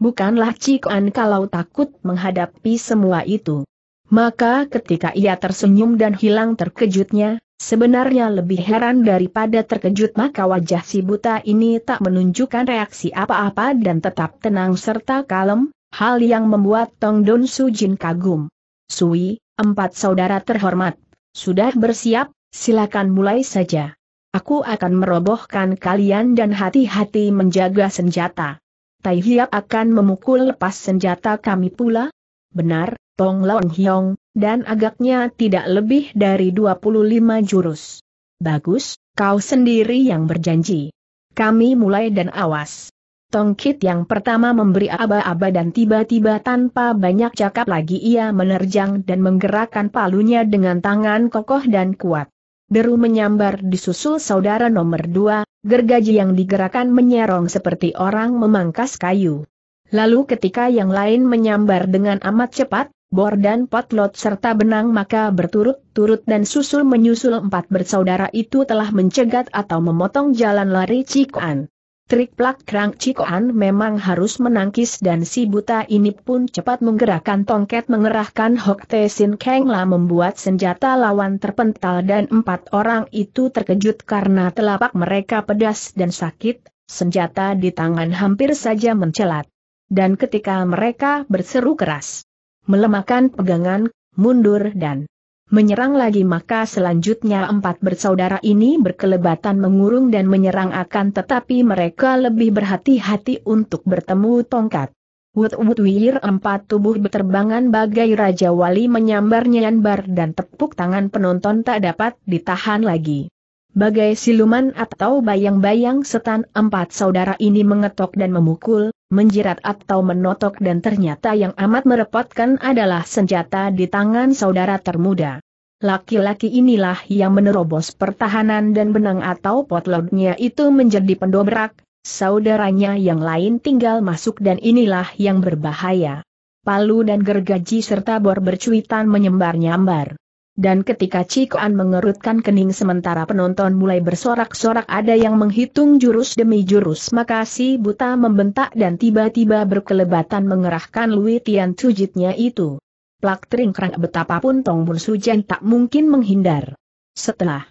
bukanlah cikan kalau takut menghadapi semua itu. Maka ketika ia tersenyum dan hilang terkejutnya, sebenarnya lebih heran daripada terkejut maka wajah si buta ini tak menunjukkan reaksi apa-apa dan tetap tenang serta kalem, hal yang membuat Tong Don Su Jin kagum. Sui, empat saudara terhormat, sudah bersiap, silakan mulai saja. Aku akan merobohkan kalian dan hati-hati menjaga senjata. Tai Hiap akan memukul lepas senjata kami pula? Benar, Tong Long Hiong, dan agaknya tidak lebih dari 25 jurus. Bagus, kau sendiri yang berjanji. Kami mulai dan awas. Tongkit yang pertama memberi aba-aba dan tiba-tiba tanpa banyak cakap lagi ia menerjang dan menggerakkan palunya dengan tangan kokoh dan kuat deru menyambar disusul saudara nomor dua, gergaji yang digerakkan menyerong seperti orang memangkas kayu. Lalu ketika yang lain menyambar dengan amat cepat, bor dan potlot serta benang maka berturut-turut dan susul menyusul empat bersaudara itu telah mencegat atau memotong jalan lari Cikuan. Trik plak krang Cikoan memang harus menangkis dan si buta ini pun cepat menggerakkan tongket mengerahkan Hok Te Sin Keng La membuat senjata lawan terpental dan empat orang itu terkejut karena telapak mereka pedas dan sakit, senjata di tangan hampir saja mencelat. Dan ketika mereka berseru keras, melemahkan pegangan, mundur dan menyerang lagi maka selanjutnya empat bersaudara ini berkelebatan mengurung dan menyerang akan tetapi mereka lebih berhati-hati untuk bertemu tongkat. Wut wut wir empat tubuh berterbangan bagai Raja Wali menyambar nyanbar dan tepuk tangan penonton tak dapat ditahan lagi. Bagai siluman atau bayang-bayang setan empat saudara ini mengetok dan memukul, menjerat atau menotok dan ternyata yang amat merepotkan adalah senjata di tangan saudara termuda. Laki-laki inilah yang menerobos pertahanan dan benang atau potlodnya itu menjadi pendobrak, saudaranya yang lain tinggal masuk dan inilah yang berbahaya. Palu dan gergaji serta bor bercuitan menyembar-nyambar. Dan ketika Cikoan mengerutkan kening sementara penonton mulai bersorak-sorak ada yang menghitung jurus demi jurus maka si buta membentak dan tiba-tiba berkelebatan mengerahkan Lui Tian Cujitnya itu. Plak teringkrang betapapun Tong Bun Sujan tak mungkin menghindar. Setelah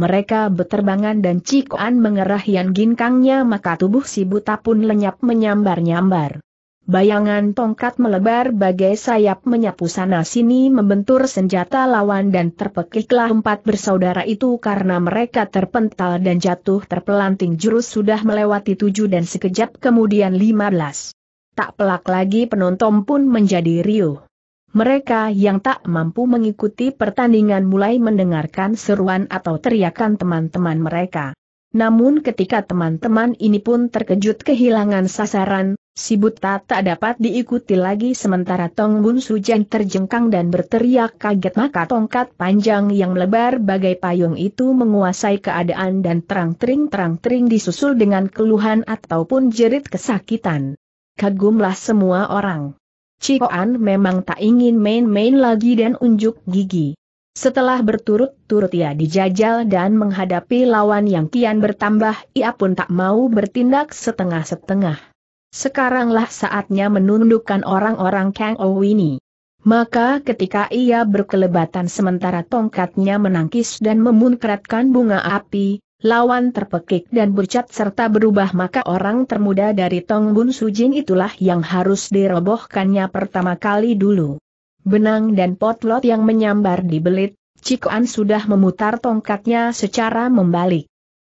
mereka beterbangan dan Cikoan mengerah Yan Ginkangnya maka tubuh si buta pun lenyap menyambar-nyambar. Bayangan tongkat melebar bagai sayap menyapu sana-sini membentur senjata lawan dan terpekiklah empat bersaudara itu karena mereka terpental dan jatuh terpelanting jurus sudah melewati tujuh dan sekejap kemudian lima belas. Tak pelak lagi penonton pun menjadi riuh. Mereka yang tak mampu mengikuti pertandingan mulai mendengarkan seruan atau teriakan teman-teman mereka. Namun ketika teman-teman ini pun terkejut kehilangan sasaran, Si buta tak dapat diikuti lagi sementara Tong Bun Sujang terjengkang dan berteriak kaget maka tongkat panjang yang melebar bagai payung itu menguasai keadaan dan terang-tering terang-tering disusul dengan keluhan ataupun jerit kesakitan. Kagumlah semua orang. Cikoan memang tak ingin main-main lagi dan unjuk gigi. Setelah berturut-turut ia dijajal dan menghadapi lawan yang kian bertambah, ia pun tak mau bertindak setengah-setengah. Sekaranglah saatnya menundukkan orang-orang Kang Ou ini. Maka ketika ia berkelebatan sementara tongkatnya menangkis dan memunkratkan bunga api, lawan terpekik dan bercat serta berubah maka orang termuda dari Tong Bun Sujin itulah yang harus dirobohkannya pertama kali dulu. Benang dan potlot yang menyambar di belit, Cikuan sudah memutar tongkatnya secara membalik.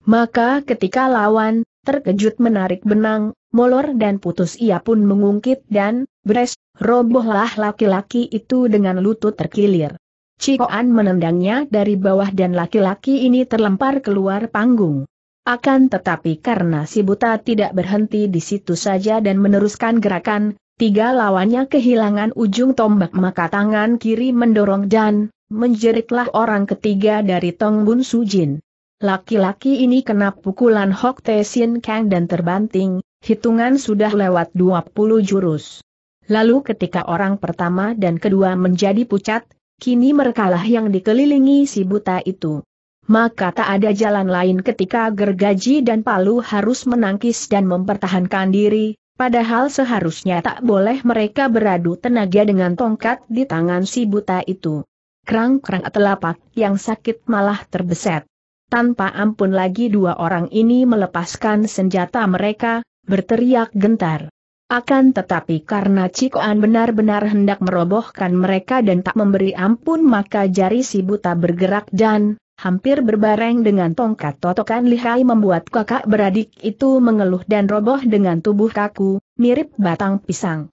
Maka ketika lawan, terkejut menarik benang, molor dan putus ia pun mengungkit dan, beres, robohlah laki-laki itu dengan lutut terkilir. Cikoan menendangnya dari bawah dan laki-laki ini terlempar keluar panggung. Akan tetapi karena si buta tidak berhenti di situ saja dan meneruskan gerakan, Tiga lawannya kehilangan ujung tombak maka tangan kiri mendorong dan, menjeritlah orang ketiga dari Tong Bun Sujin. Laki-laki ini kena pukulan Hok Te Sin Kang dan terbanting, hitungan sudah lewat 20 jurus. Lalu ketika orang pertama dan kedua menjadi pucat, kini merekalah yang dikelilingi si buta itu. Maka tak ada jalan lain ketika gergaji dan palu harus menangkis dan mempertahankan diri, padahal seharusnya tak boleh mereka beradu tenaga dengan tongkat di tangan si buta itu. Kerang-kerang telapak yang sakit malah terbeset tanpa ampun lagi dua orang ini melepaskan senjata mereka, berteriak gentar. Akan tetapi karena Cikoan benar-benar hendak merobohkan mereka dan tak memberi ampun maka jari si buta bergerak dan, hampir berbareng dengan tongkat totokan lihai membuat kakak beradik itu mengeluh dan roboh dengan tubuh kaku, mirip batang pisang.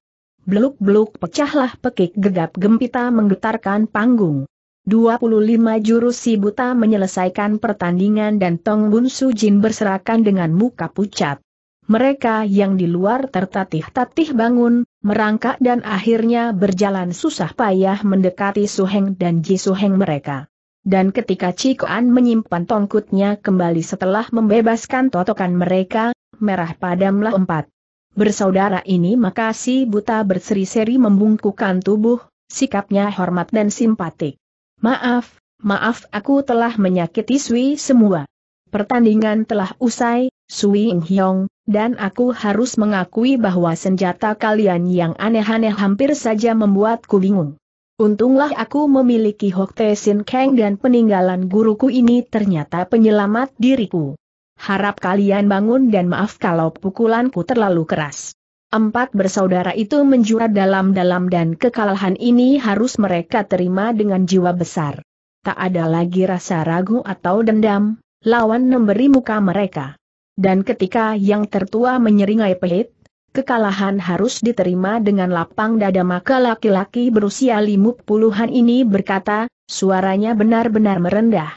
Beluk-beluk pecahlah pekik gegap gempita menggetarkan panggung. 25 jurus si buta menyelesaikan pertandingan dan Tong Bun Jin berserakan dengan muka pucat. Mereka yang di luar tertatih-tatih bangun, merangkak dan akhirnya berjalan susah payah mendekati Su Heng dan Ji Su Heng mereka. Dan ketika Cikuan menyimpan tongkutnya kembali setelah membebaskan totokan mereka, merah padamlah empat. Bersaudara ini makasih buta berseri-seri membungkukan tubuh, sikapnya hormat dan simpatik. Maaf, maaf aku telah menyakiti Sui semua. Pertandingan telah usai, Sui Ing Hyong, dan aku harus mengakui bahwa senjata kalian yang aneh-aneh hampir saja membuatku bingung. Untunglah aku memiliki Hok Te Sin Kang dan peninggalan guruku ini ternyata penyelamat diriku. Harap kalian bangun dan maaf kalau pukulanku terlalu keras. Empat bersaudara itu menjura dalam-dalam dan kekalahan ini harus mereka terima dengan jiwa besar. Tak ada lagi rasa ragu atau dendam, lawan memberi muka mereka. Dan ketika yang tertua menyeringai pehit, kekalahan harus diterima dengan lapang dada maka laki-laki berusia limup puluhan ini berkata, suaranya benar-benar merendah.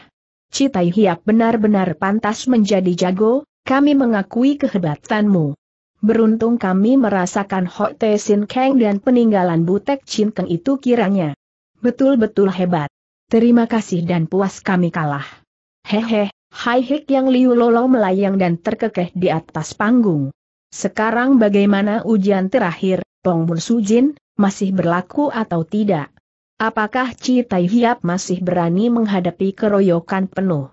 Citai Hiap benar-benar pantas menjadi jago, kami mengakui kehebatanmu beruntung kami merasakan Hok Te Sin Kang dan peninggalan Butek Chin Keng itu kiranya. Betul-betul hebat. Terima kasih dan puas kami kalah. Hehe, Hai Hik yang Liu Lolo melayang dan terkekeh di atas panggung. Sekarang bagaimana ujian terakhir, Pong Bun Jin masih berlaku atau tidak? Apakah Ci Tai Hiap masih berani menghadapi keroyokan penuh?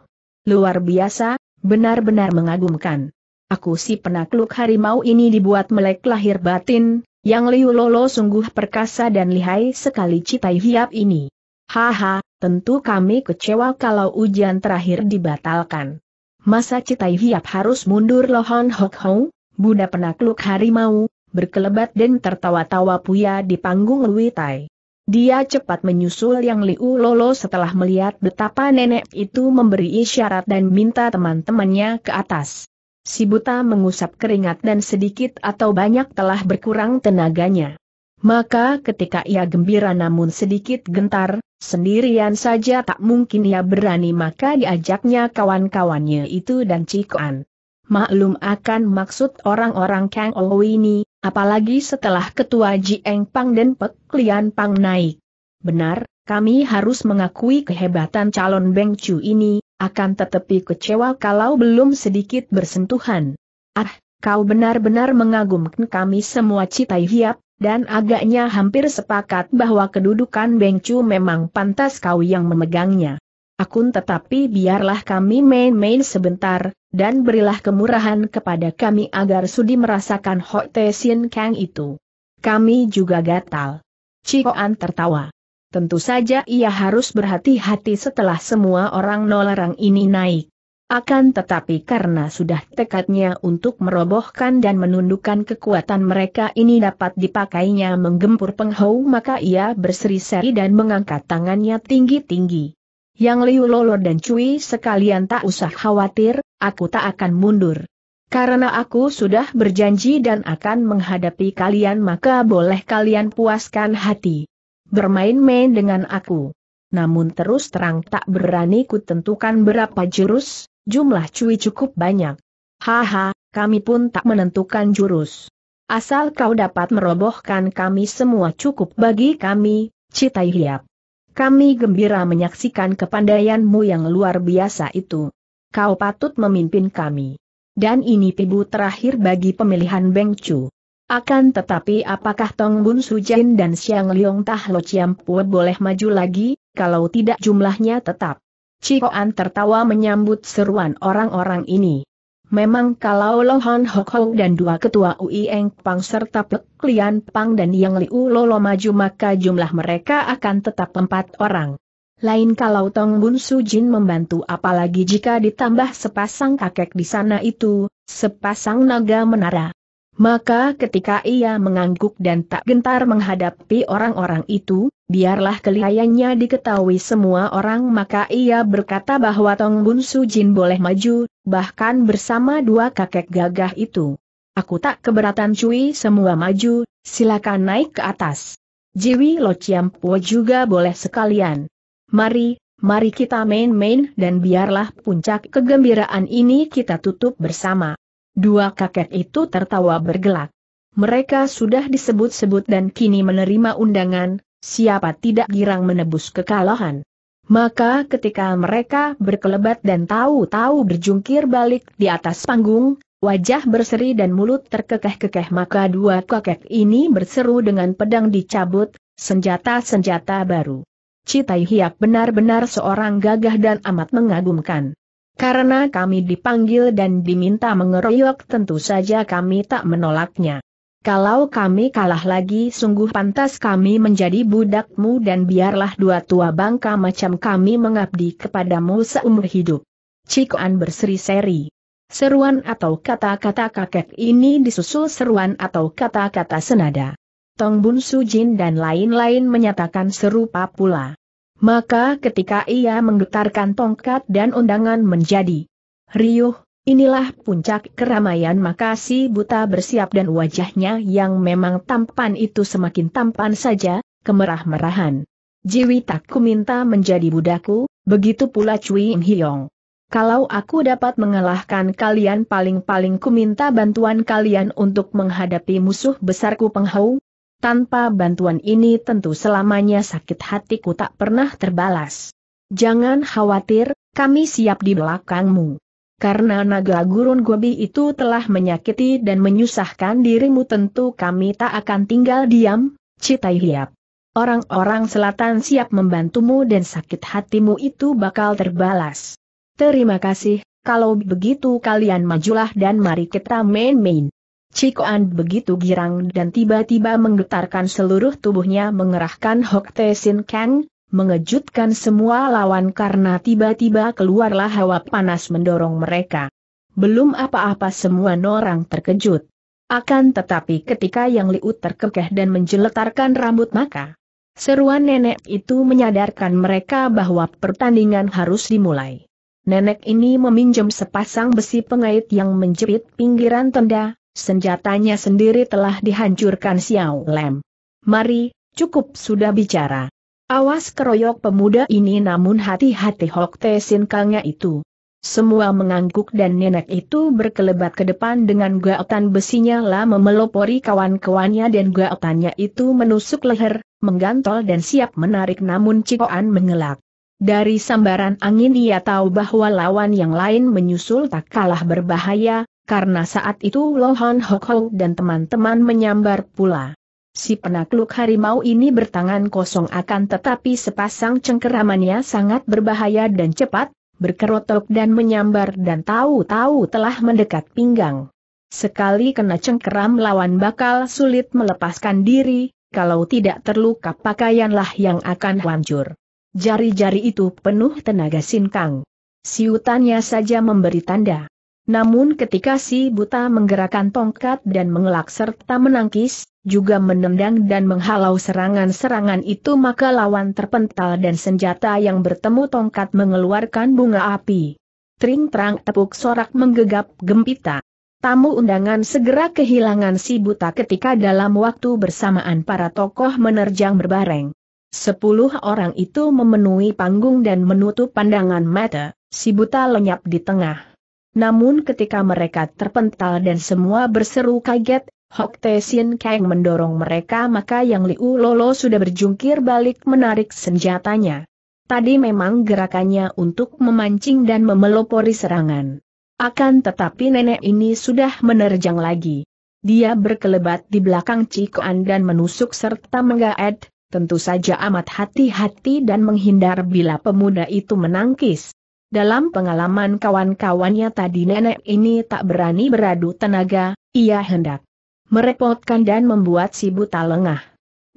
Luar biasa, benar-benar mengagumkan aku si penakluk harimau ini dibuat melek lahir batin, yang Liu Lolo sungguh perkasa dan lihai sekali citai hiap ini. Haha, tentu kami kecewa kalau ujian terakhir dibatalkan. Masa citai hiap harus mundur lohon hok hong, Bunda penakluk harimau, berkelebat dan tertawa-tawa puya di panggung Lui Tai. Dia cepat menyusul yang Liu Lolo setelah melihat betapa nenek itu memberi isyarat dan minta teman-temannya ke atas. Si buta mengusap keringat dan sedikit atau banyak telah berkurang tenaganya. Maka ketika ia gembira namun sedikit gentar, sendirian saja tak mungkin ia berani maka diajaknya kawan-kawannya itu dan Cikuan. Maklum akan maksud orang-orang Kang Ou ini, apalagi setelah ketua Jieng Pang dan Pek Lian Pang naik. Benar, kami harus mengakui kehebatan calon Beng Chu ini, akan tetapi kecewa kalau belum sedikit bersentuhan. Ah, kau benar-benar mengagumkan kami semua Citai Hiap, dan agaknya hampir sepakat bahwa kedudukan Bengcu memang pantas kau yang memegangnya. Akun tetapi biarlah kami main-main sebentar, dan berilah kemurahan kepada kami agar sudi merasakan Hok Te Kang itu. Kami juga gatal. Cikoan tertawa tentu saja ia harus berhati-hati setelah semua orang nolarang ini naik. Akan tetapi karena sudah tekadnya untuk merobohkan dan menundukkan kekuatan mereka ini dapat dipakainya menggempur penghau maka ia berseri-seri dan mengangkat tangannya tinggi-tinggi. Yang Liu Lolo dan Cui sekalian tak usah khawatir, aku tak akan mundur. Karena aku sudah berjanji dan akan menghadapi kalian maka boleh kalian puaskan hati bermain-main dengan aku. Namun terus terang tak berani ku tentukan berapa jurus, jumlah cuy cukup banyak. Haha, kami pun tak menentukan jurus. Asal kau dapat merobohkan kami semua cukup bagi kami, Citai Hiap. Kami gembira menyaksikan kepandaianmu yang luar biasa itu. Kau patut memimpin kami. Dan ini pibu terakhir bagi pemilihan Bengcu. Akan tetapi apakah Tong Bun Jin dan Siang Liong Tah Lo Chiam Pue boleh maju lagi, kalau tidak jumlahnya tetap? Cikoan tertawa menyambut seruan orang-orang ini. Memang kalau Lo Hon Hok Ho dan dua ketua UI Eng Pang serta Pek Lian Pang dan Yang Liu Lolo maju maka jumlah mereka akan tetap empat orang. Lain kalau Tong Bun Sujin membantu apalagi jika ditambah sepasang kakek di sana itu, sepasang naga menara. Maka ketika ia mengangguk dan tak gentar menghadapi orang-orang itu, biarlah kelihayannya diketahui semua orang maka ia berkata bahwa Tong Bun Su Jin boleh maju, bahkan bersama dua kakek gagah itu. Aku tak keberatan cuy semua maju, silakan naik ke atas. Jiwi Lo Po juga boleh sekalian. Mari, mari kita main-main dan biarlah puncak kegembiraan ini kita tutup bersama. Dua kakek itu tertawa bergelak. Mereka sudah disebut-sebut dan kini menerima undangan, siapa tidak girang menebus kekalahan. Maka ketika mereka berkelebat dan tahu-tahu berjungkir balik di atas panggung, wajah berseri dan mulut terkekeh-kekeh maka dua kakek ini berseru dengan pedang dicabut, senjata-senjata baru. Citai Hiap benar-benar seorang gagah dan amat mengagumkan. Karena kami dipanggil dan diminta mengeroyok tentu saja kami tak menolaknya. Kalau kami kalah lagi sungguh pantas kami menjadi budakmu dan biarlah dua tua bangka macam kami mengabdi kepadamu seumur hidup. Cikoan berseri-seri. Seruan atau kata-kata kakek ini disusul seruan atau kata-kata senada. Tong Bun Su Jin dan lain-lain menyatakan serupa pula. Maka ketika ia menggetarkan tongkat dan undangan menjadi riuh, inilah puncak keramaian maka si buta bersiap dan wajahnya yang memang tampan itu semakin tampan saja, kemerah-merahan. Jiwi tak minta menjadi budaku, begitu pula Cui Im Hiong. Kalau aku dapat mengalahkan kalian paling-paling ku minta bantuan kalian untuk menghadapi musuh besarku Penghau, tanpa bantuan ini tentu selamanya sakit hatiku tak pernah terbalas. Jangan khawatir, kami siap di belakangmu. Karena naga gurun gobi itu telah menyakiti dan menyusahkan dirimu tentu kami tak akan tinggal diam, Citai Hiap. Orang-orang selatan siap membantumu dan sakit hatimu itu bakal terbalas. Terima kasih, kalau begitu kalian majulah dan mari kita main-main. Cikoan begitu girang dan tiba-tiba menggetarkan seluruh tubuhnya mengerahkan Hok Te Sin Kang, mengejutkan semua lawan karena tiba-tiba keluarlah hawa panas mendorong mereka. Belum apa-apa semua orang terkejut. Akan tetapi ketika yang liut terkekeh dan menjeletarkan rambut maka, seruan nenek itu menyadarkan mereka bahwa pertandingan harus dimulai. Nenek ini meminjam sepasang besi pengait yang menjepit pinggiran tenda, senjatanya sendiri telah dihancurkan Xiao Lem. Mari, cukup sudah bicara. Awas keroyok pemuda ini namun hati-hati Hok Te Sin Kangnya itu. Semua mengangguk dan nenek itu berkelebat ke depan dengan gaotan besinya lah memelopori kawan-kawannya dan gaotannya itu menusuk leher, menggantol dan siap menarik namun Cikoan mengelak. Dari sambaran angin ia tahu bahwa lawan yang lain menyusul tak kalah berbahaya, karena saat itu Lohan Hokhong dan teman-teman menyambar pula. Si penakluk harimau ini bertangan kosong akan tetapi sepasang cengkeramannya sangat berbahaya dan cepat, berkerotok dan menyambar dan tahu-tahu telah mendekat pinggang. Sekali kena cengkeram lawan bakal sulit melepaskan diri, kalau tidak terluka pakaianlah yang akan hancur. Jari-jari itu penuh tenaga sinkang. Siutannya saja memberi tanda. Namun ketika si buta menggerakkan tongkat dan mengelak serta menangkis, juga menendang dan menghalau serangan-serangan itu maka lawan terpental dan senjata yang bertemu tongkat mengeluarkan bunga api. Tring terang tepuk sorak menggegap gempita. Tamu undangan segera kehilangan si buta ketika dalam waktu bersamaan para tokoh menerjang berbareng. Sepuluh orang itu memenuhi panggung dan menutup pandangan mata, si buta lenyap di tengah. Namun ketika mereka terpental dan semua berseru kaget, Hok Te Sin Kang mendorong mereka maka yang Liu Lolo sudah berjungkir balik menarik senjatanya. Tadi memang gerakannya untuk memancing dan memelopori serangan. Akan tetapi nenek ini sudah menerjang lagi. Dia berkelebat di belakang Cikoan dan menusuk serta menggaet, tentu saja amat hati-hati dan menghindar bila pemuda itu menangkis. Dalam pengalaman kawan-kawannya tadi nenek ini tak berani beradu tenaga, ia hendak merepotkan dan membuat si buta lengah.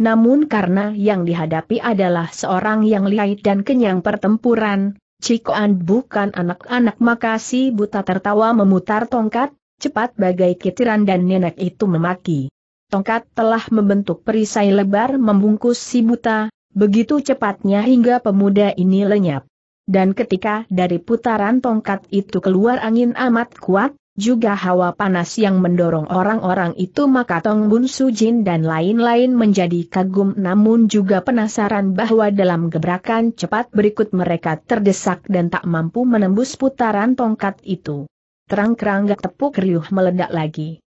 Namun karena yang dihadapi adalah seorang yang lihai dan kenyang pertempuran, Cikoan bukan anak-anak maka si buta tertawa memutar tongkat, cepat bagai kitiran dan nenek itu memaki. Tongkat telah membentuk perisai lebar membungkus si buta, begitu cepatnya hingga pemuda ini lenyap. Dan ketika dari putaran tongkat itu keluar angin amat kuat, juga hawa panas yang mendorong orang-orang itu maka Tong Bun Su Jin dan lain-lain menjadi kagum namun juga penasaran bahwa dalam gebrakan cepat berikut mereka terdesak dan tak mampu menembus putaran tongkat itu. Terang-kerangga tepuk riuh meledak lagi.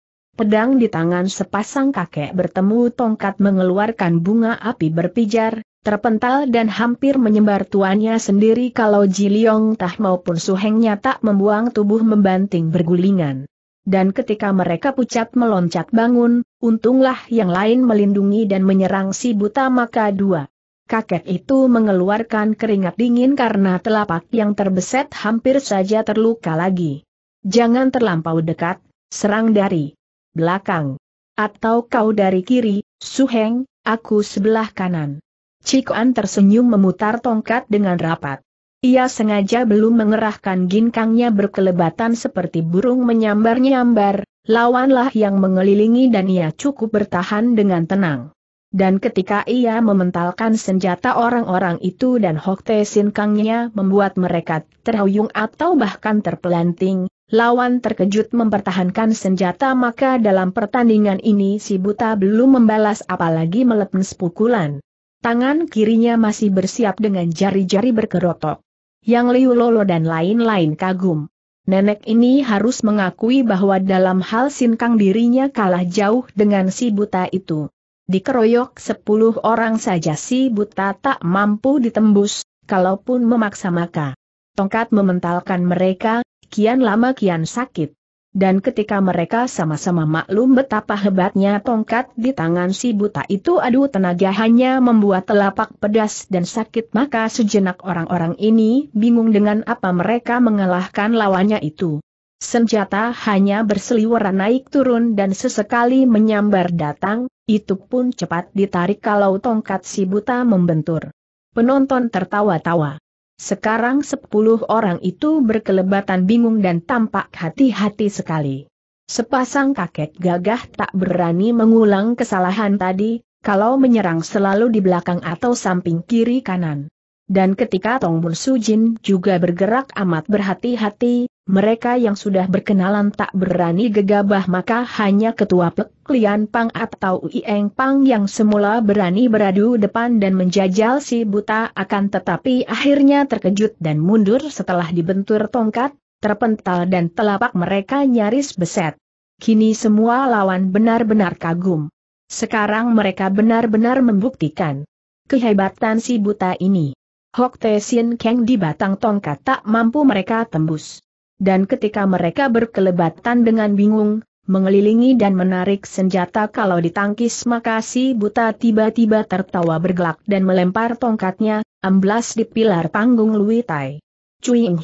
Pedang di tangan sepasang kakek bertemu tongkat mengeluarkan bunga api berpijar, terpental dan hampir menyembar tuannya sendiri kalau Jiliong Tah maupun Suhengnya tak membuang tubuh membanting bergulingan. Dan ketika mereka pucat meloncat bangun, untunglah yang lain melindungi dan menyerang si buta maka dua. Kakek itu mengeluarkan keringat dingin karena telapak yang terbeset hampir saja terluka lagi. Jangan terlampau dekat, serang dari belakang. Atau kau dari kiri, Suheng, aku sebelah kanan. Cikuan tersenyum memutar tongkat dengan rapat. Ia sengaja belum mengerahkan ginkangnya berkelebatan seperti burung menyambar-nyambar, lawanlah yang mengelilingi dan ia cukup bertahan dengan tenang. Dan ketika ia mementalkan senjata orang-orang itu dan Hokte Sinkangnya membuat mereka terhuyung atau bahkan terpelanting, lawan terkejut mempertahankan senjata maka dalam pertandingan ini si buta belum membalas apalagi melepas pukulan. Tangan kirinya masih bersiap dengan jari-jari berkerotok. Yang Liu Lolo dan lain-lain kagum. Nenek ini harus mengakui bahwa dalam hal sinkang dirinya kalah jauh dengan si buta itu. Dikeroyok sepuluh orang saja si buta tak mampu ditembus, kalaupun memaksa maka. Tongkat mementalkan mereka, kian lama kian sakit dan ketika mereka sama-sama maklum betapa hebatnya tongkat di tangan si buta itu adu tenaga hanya membuat telapak pedas dan sakit maka sejenak orang-orang ini bingung dengan apa mereka mengalahkan lawannya itu. Senjata hanya berseliweran naik turun dan sesekali menyambar datang, itu pun cepat ditarik kalau tongkat si buta membentur. Penonton tertawa-tawa. Sekarang sepuluh orang itu berkelebatan bingung dan tampak hati-hati sekali. Sepasang kakek gagah tak berani mengulang kesalahan tadi, kalau menyerang selalu di belakang atau samping kiri kanan. Dan ketika Tong Bun Jin juga bergerak amat berhati-hati, mereka yang sudah berkenalan tak berani gegabah maka hanya ketua Pek Lian Pang atau Ieng Pang yang semula berani beradu depan dan menjajal si buta akan tetapi akhirnya terkejut dan mundur setelah dibentur tongkat, terpental dan telapak mereka nyaris beset. Kini semua lawan benar-benar kagum. Sekarang mereka benar-benar membuktikan kehebatan si buta ini. Hok Te Sien Keng di batang tongkat tak mampu mereka tembus. Dan ketika mereka berkelebatan dengan bingung, mengelilingi dan menarik senjata kalau ditangkis maka si buta tiba-tiba tertawa bergelak dan melempar tongkatnya, amblas di pilar panggung Lui Tai. Cui Ing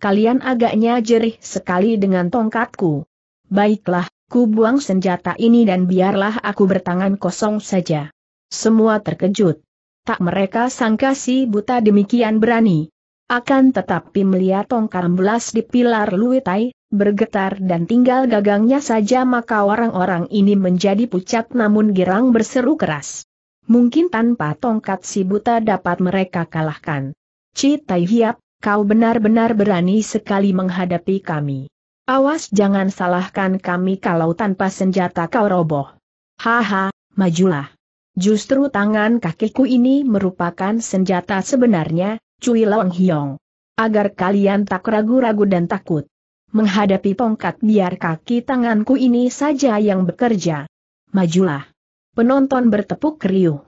kalian agaknya jerih sekali dengan tongkatku. Baiklah, ku buang senjata ini dan biarlah aku bertangan kosong saja. Semua terkejut. Tak mereka sangka si buta demikian berani. Akan tetapi melihat tongkat belas di pilar Luitai, bergetar dan tinggal gagangnya saja maka orang-orang ini menjadi pucat namun girang berseru keras. Mungkin tanpa tongkat si buta dapat mereka kalahkan. Citai Hiap, kau benar-benar berani sekali menghadapi kami. Awas jangan salahkan kami kalau tanpa senjata kau roboh. Haha, majulah. Justru tangan kakiku ini merupakan senjata sebenarnya, Cui Long Hiong. Agar kalian tak ragu-ragu dan takut. Menghadapi tongkat biar kaki tanganku ini saja yang bekerja. Majulah. Penonton bertepuk riuh.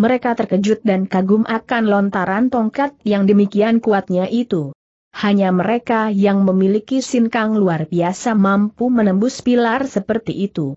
Mereka terkejut dan kagum akan lontaran tongkat yang demikian kuatnya itu. Hanya mereka yang memiliki sinkang luar biasa mampu menembus pilar seperti itu.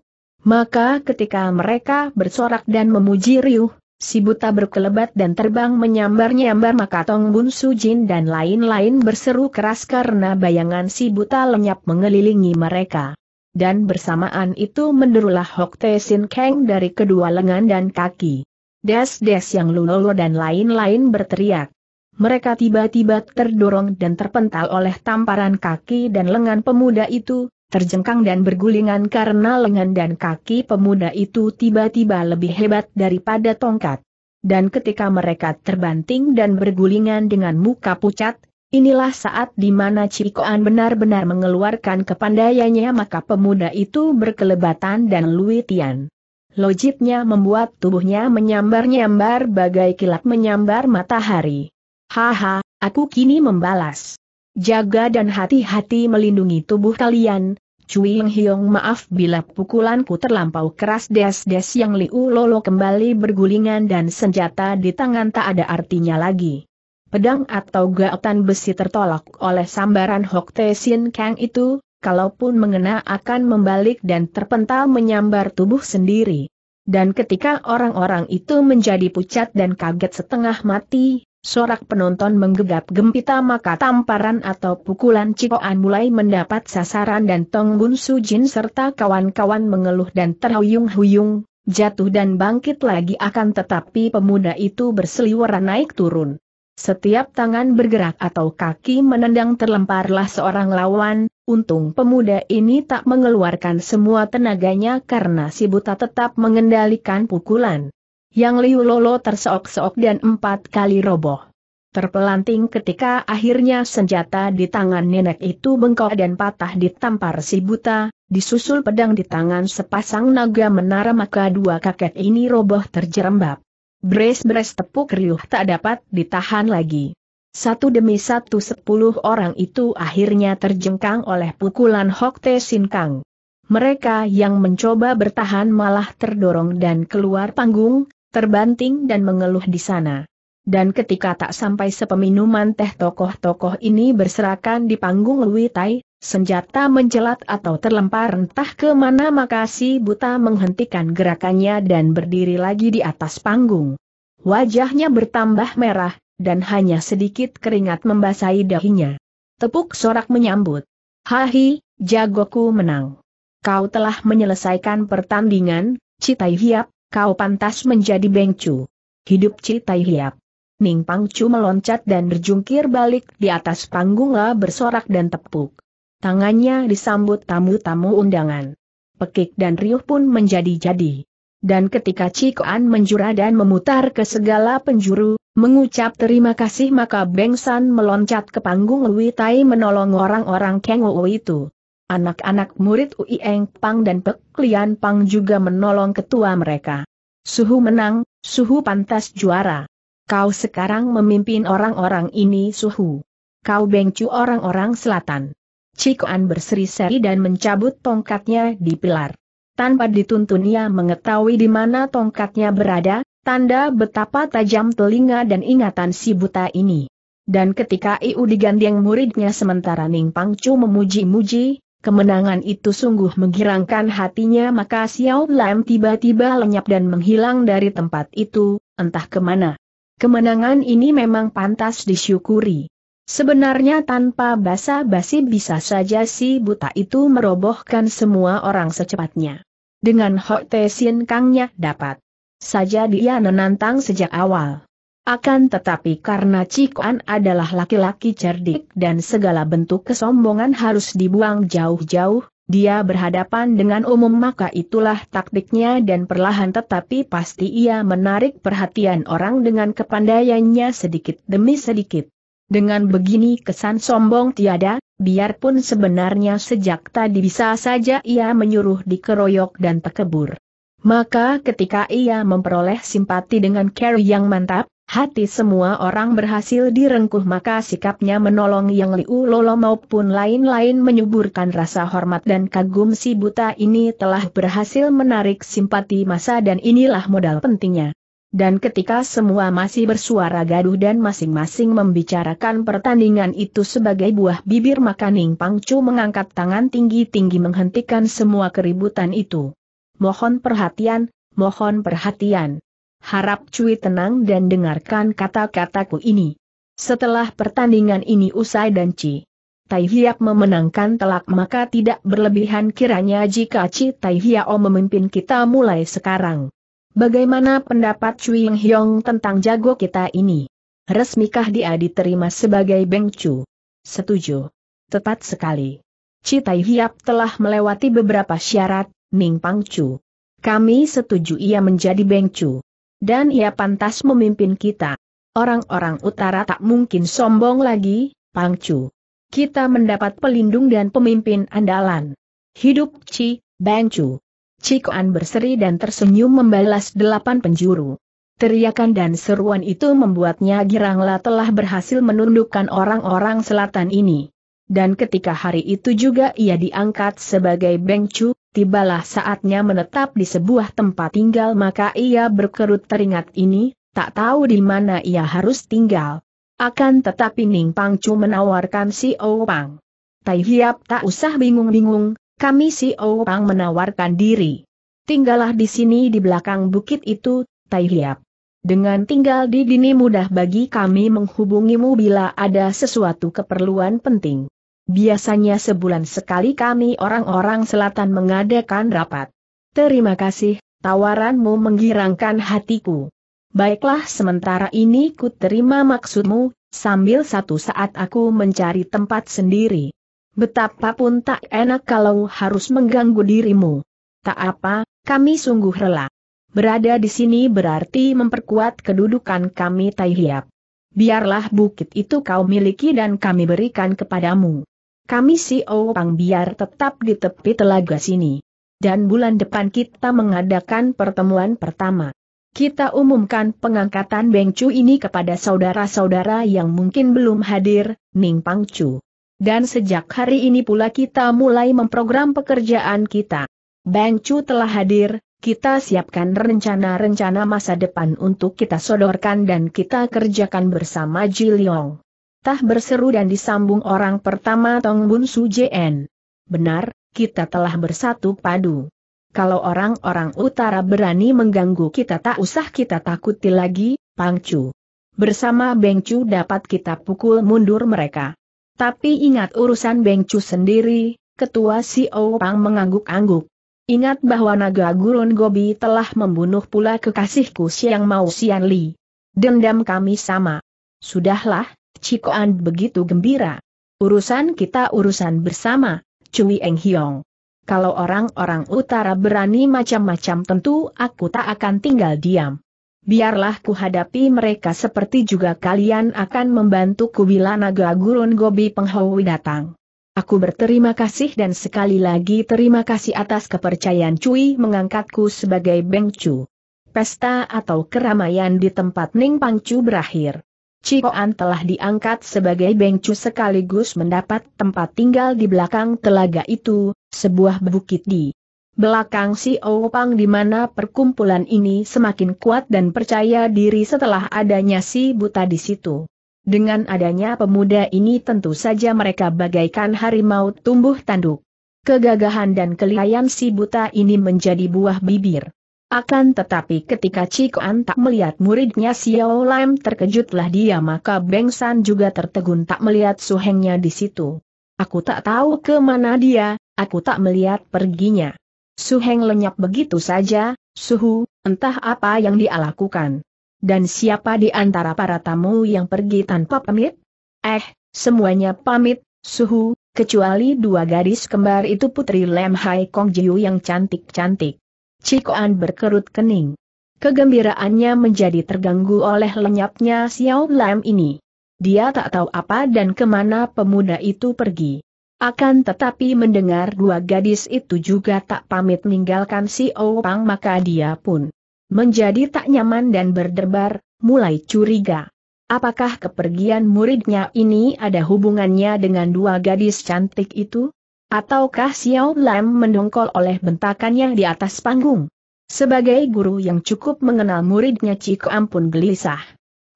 Maka ketika mereka bersorak dan memuji riuh, si buta berkelebat dan terbang menyambar-nyambar maka Tong Bun Su Jin dan lain-lain berseru keras karena bayangan si buta lenyap mengelilingi mereka. Dan bersamaan itu menderulah Hok Te Sin Kang dari kedua lengan dan kaki. Des-des yang lulolo dan lain-lain berteriak. Mereka tiba-tiba terdorong dan terpental oleh tamparan kaki dan lengan pemuda itu, terjengkang dan bergulingan karena lengan dan kaki pemuda itu tiba-tiba lebih hebat daripada tongkat. Dan ketika mereka terbanting dan bergulingan dengan muka pucat, inilah saat di mana Cikoan benar-benar mengeluarkan kepandaiannya maka pemuda itu berkelebatan dan luitian. Logitnya membuat tubuhnya menyambar-nyambar bagai kilat menyambar matahari. Haha, aku kini membalas. Jaga dan hati-hati melindungi tubuh kalian, Cui Eng Hiong maaf bila pukulanku terlampau keras des-des yang Liu Lolo kembali bergulingan dan senjata di tangan tak ada artinya lagi. Pedang atau gaotan besi tertolak oleh sambaran Hok Te Sin Kang itu, kalaupun mengena akan membalik dan terpental menyambar tubuh sendiri. Dan ketika orang-orang itu menjadi pucat dan kaget setengah mati, sorak penonton menggegap gempita maka tamparan atau pukulan Cikoan mulai mendapat sasaran dan Tong Bun Sujin serta kawan-kawan mengeluh dan terhuyung-huyung, jatuh dan bangkit lagi akan tetapi pemuda itu berseliweran naik turun. Setiap tangan bergerak atau kaki menendang terlemparlah seorang lawan, untung pemuda ini tak mengeluarkan semua tenaganya karena si buta tetap mengendalikan pukulan yang Liu Lolo terseok-seok dan empat kali roboh. Terpelanting ketika akhirnya senjata di tangan nenek itu bengkok dan patah ditampar si buta, disusul pedang di tangan sepasang naga menara maka dua kakek ini roboh terjerembab. Bres-bres tepuk riuh tak dapat ditahan lagi. Satu demi satu sepuluh orang itu akhirnya terjengkang oleh pukulan Hok Te Sin Kang. Mereka yang mencoba bertahan malah terdorong dan keluar panggung, terbanting dan mengeluh di sana. Dan ketika tak sampai sepeminuman teh tokoh-tokoh ini berserakan di panggung Lui Tai, senjata mencelat atau terlempar entah ke mana maka si buta menghentikan gerakannya dan berdiri lagi di atas panggung. Wajahnya bertambah merah, dan hanya sedikit keringat membasahi dahinya. Tepuk sorak menyambut. Hahi, jagoku menang. Kau telah menyelesaikan pertandingan, Citai Hiap, kau pantas menjadi bengcu. Hidup Citai Hiap. Ning Pangcu meloncat dan berjungkir balik di atas panggung la bersorak dan tepuk. Tangannya disambut tamu-tamu undangan. Pekik dan riuh pun menjadi-jadi. Dan ketika Cikoan menjura dan memutar ke segala penjuru, mengucap terima kasih maka Bengsan meloncat ke panggung Lui Tai menolong orang-orang Kengou itu. Anak-anak murid Uieng Pang dan peklian Pang juga menolong ketua mereka. Suhu menang, Suhu pantas juara. Kau sekarang memimpin orang-orang ini Suhu. Kau bengcu orang-orang selatan. Cikuan berseri-seri dan mencabut tongkatnya di pilar. Tanpa dituntun ia mengetahui di mana tongkatnya berada, tanda betapa tajam telinga dan ingatan si buta ini. Dan ketika Iu digandeng muridnya sementara Ning Pangcu memuji-muji, Kemenangan itu sungguh menggirangkan hatinya maka Xiao Lam tiba-tiba lenyap dan menghilang dari tempat itu, entah kemana. Kemenangan ini memang pantas disyukuri. Sebenarnya tanpa basa-basi bisa saja si buta itu merobohkan semua orang secepatnya. Dengan Hok Te Kangnya dapat saja dia menantang sejak awal. Akan tetapi karena Cikuan adalah laki-laki cerdik dan segala bentuk kesombongan harus dibuang jauh-jauh, dia berhadapan dengan umum maka itulah taktiknya dan perlahan tetapi pasti ia menarik perhatian orang dengan kepandaiannya sedikit demi sedikit. Dengan begini kesan sombong tiada, biarpun sebenarnya sejak tadi bisa saja ia menyuruh dikeroyok dan terkebur. Maka ketika ia memperoleh simpati dengan Carrie yang mantap, Hati semua orang berhasil direngkuh maka sikapnya menolong Yang Liu Lolo maupun lain-lain menyuburkan rasa hormat dan kagum si buta ini telah berhasil menarik simpati masa dan inilah modal pentingnya. Dan ketika semua masih bersuara gaduh dan masing-masing membicarakan pertandingan itu sebagai buah bibir maka Ning Pangcu mengangkat tangan tinggi-tinggi menghentikan semua keributan itu. Mohon perhatian, mohon perhatian. Harap Cui tenang dan dengarkan kata-kataku ini. Setelah pertandingan ini usai dan Ci Tai Hiap memenangkan telak maka tidak berlebihan kiranya jika Ci Tai Hiao memimpin kita mulai sekarang. Bagaimana pendapat Cui Hyong tentang jago kita ini? Resmikah dia diterima sebagai Beng Chu? Setuju. Tepat sekali. Ci Tai Hiap telah melewati beberapa syarat, Ning Pang Chu. Kami setuju ia menjadi Beng Chu dan ia pantas memimpin kita. Orang-orang utara tak mungkin sombong lagi, Pangcu. Kita mendapat pelindung dan pemimpin andalan. Hidup Ci, Bangcu. Cikoan berseri dan tersenyum membalas delapan penjuru. Teriakan dan seruan itu membuatnya Girangla telah berhasil menundukkan orang-orang selatan ini. Dan ketika hari itu juga ia diangkat sebagai Bengcu, tibalah saatnya menetap di sebuah tempat tinggal maka ia berkerut teringat ini, tak tahu di mana ia harus tinggal. Akan tetapi Ning Pangcu menawarkan si Pang. Tai Hiap tak usah bingung-bingung, kami si Pang menawarkan diri. Tinggallah di sini di belakang bukit itu, Tai Hiap. Dengan tinggal di dini mudah bagi kami menghubungimu bila ada sesuatu keperluan penting. Biasanya sebulan sekali kami orang-orang selatan mengadakan rapat. Terima kasih, tawaranmu menggirangkan hatiku. Baiklah sementara ini ku terima maksudmu, sambil satu saat aku mencari tempat sendiri. Betapapun tak enak kalau harus mengganggu dirimu. Tak apa, kami sungguh rela. Berada di sini berarti memperkuat kedudukan kami Taihiap. Biarlah bukit itu kau miliki dan kami berikan kepadamu kami si Oupang oh biar tetap di tepi telaga sini. Dan bulan depan kita mengadakan pertemuan pertama. Kita umumkan pengangkatan Beng Chu ini kepada saudara-saudara yang mungkin belum hadir, Ning Pang Chu. Dan sejak hari ini pula kita mulai memprogram pekerjaan kita. Beng Chu telah hadir, kita siapkan rencana-rencana masa depan untuk kita sodorkan dan kita kerjakan bersama Ji Leong. Tah berseru dan disambung orang pertama Tong Bun Su Jn. Benar, kita telah bersatu padu. Kalau orang-orang utara berani mengganggu kita tak usah kita takuti lagi, Pangcu. Bersama Bengcu dapat kita pukul mundur mereka. Tapi ingat urusan Bengcu sendiri, ketua si e Pang mengangguk-angguk. Ingat bahwa naga gurun Gobi telah membunuh pula kekasihku Siang Mau Sian Li. Dendam kami sama. Sudahlah, Cikoan begitu gembira. Urusan kita urusan bersama, Cui Eng Hiong. Kalau orang-orang utara berani macam-macam tentu aku tak akan tinggal diam. Biarlah kuhadapi mereka seperti juga kalian akan membantuku bila naga gurun gobi penghawi datang. Aku berterima kasih dan sekali lagi terima kasih atas kepercayaan Cui mengangkatku sebagai Beng Bengcu. Pesta atau keramaian di tempat Ning Pang Pangcu berakhir. Cipoan telah diangkat sebagai bengcu sekaligus mendapat tempat tinggal di belakang telaga itu, sebuah bukit di belakang si Opang di mana perkumpulan ini semakin kuat dan percaya diri setelah adanya si buta di situ. Dengan adanya pemuda ini tentu saja mereka bagaikan harimau tumbuh tanduk. Kegagahan dan kelihayan si buta ini menjadi buah bibir. Akan tetapi ketika Cik An tak melihat muridnya Xiao Lam terkejutlah dia maka Beng San juga tertegun tak melihat suhengnya di situ. Aku tak tahu ke mana dia, aku tak melihat perginya. Suheng lenyap begitu saja, suhu, entah apa yang dia lakukan. Dan siapa di antara para tamu yang pergi tanpa pamit? Eh, semuanya pamit, suhu, kecuali dua gadis kembar itu Putri Lem Hai Kong Jiu yang cantik-cantik. Cikoan berkerut kening. Kegembiraannya menjadi terganggu oleh lenyapnya Xiao Lam ini. Dia tak tahu apa dan kemana pemuda itu pergi. Akan tetapi mendengar dua gadis itu juga tak pamit meninggalkan si Opang maka dia pun menjadi tak nyaman dan berdebar, mulai curiga. Apakah kepergian muridnya ini ada hubungannya dengan dua gadis cantik itu? Ataukah Xiao Lam mendongkol oleh bentakannya di atas panggung? Sebagai guru yang cukup mengenal muridnya Ciko ampun gelisah.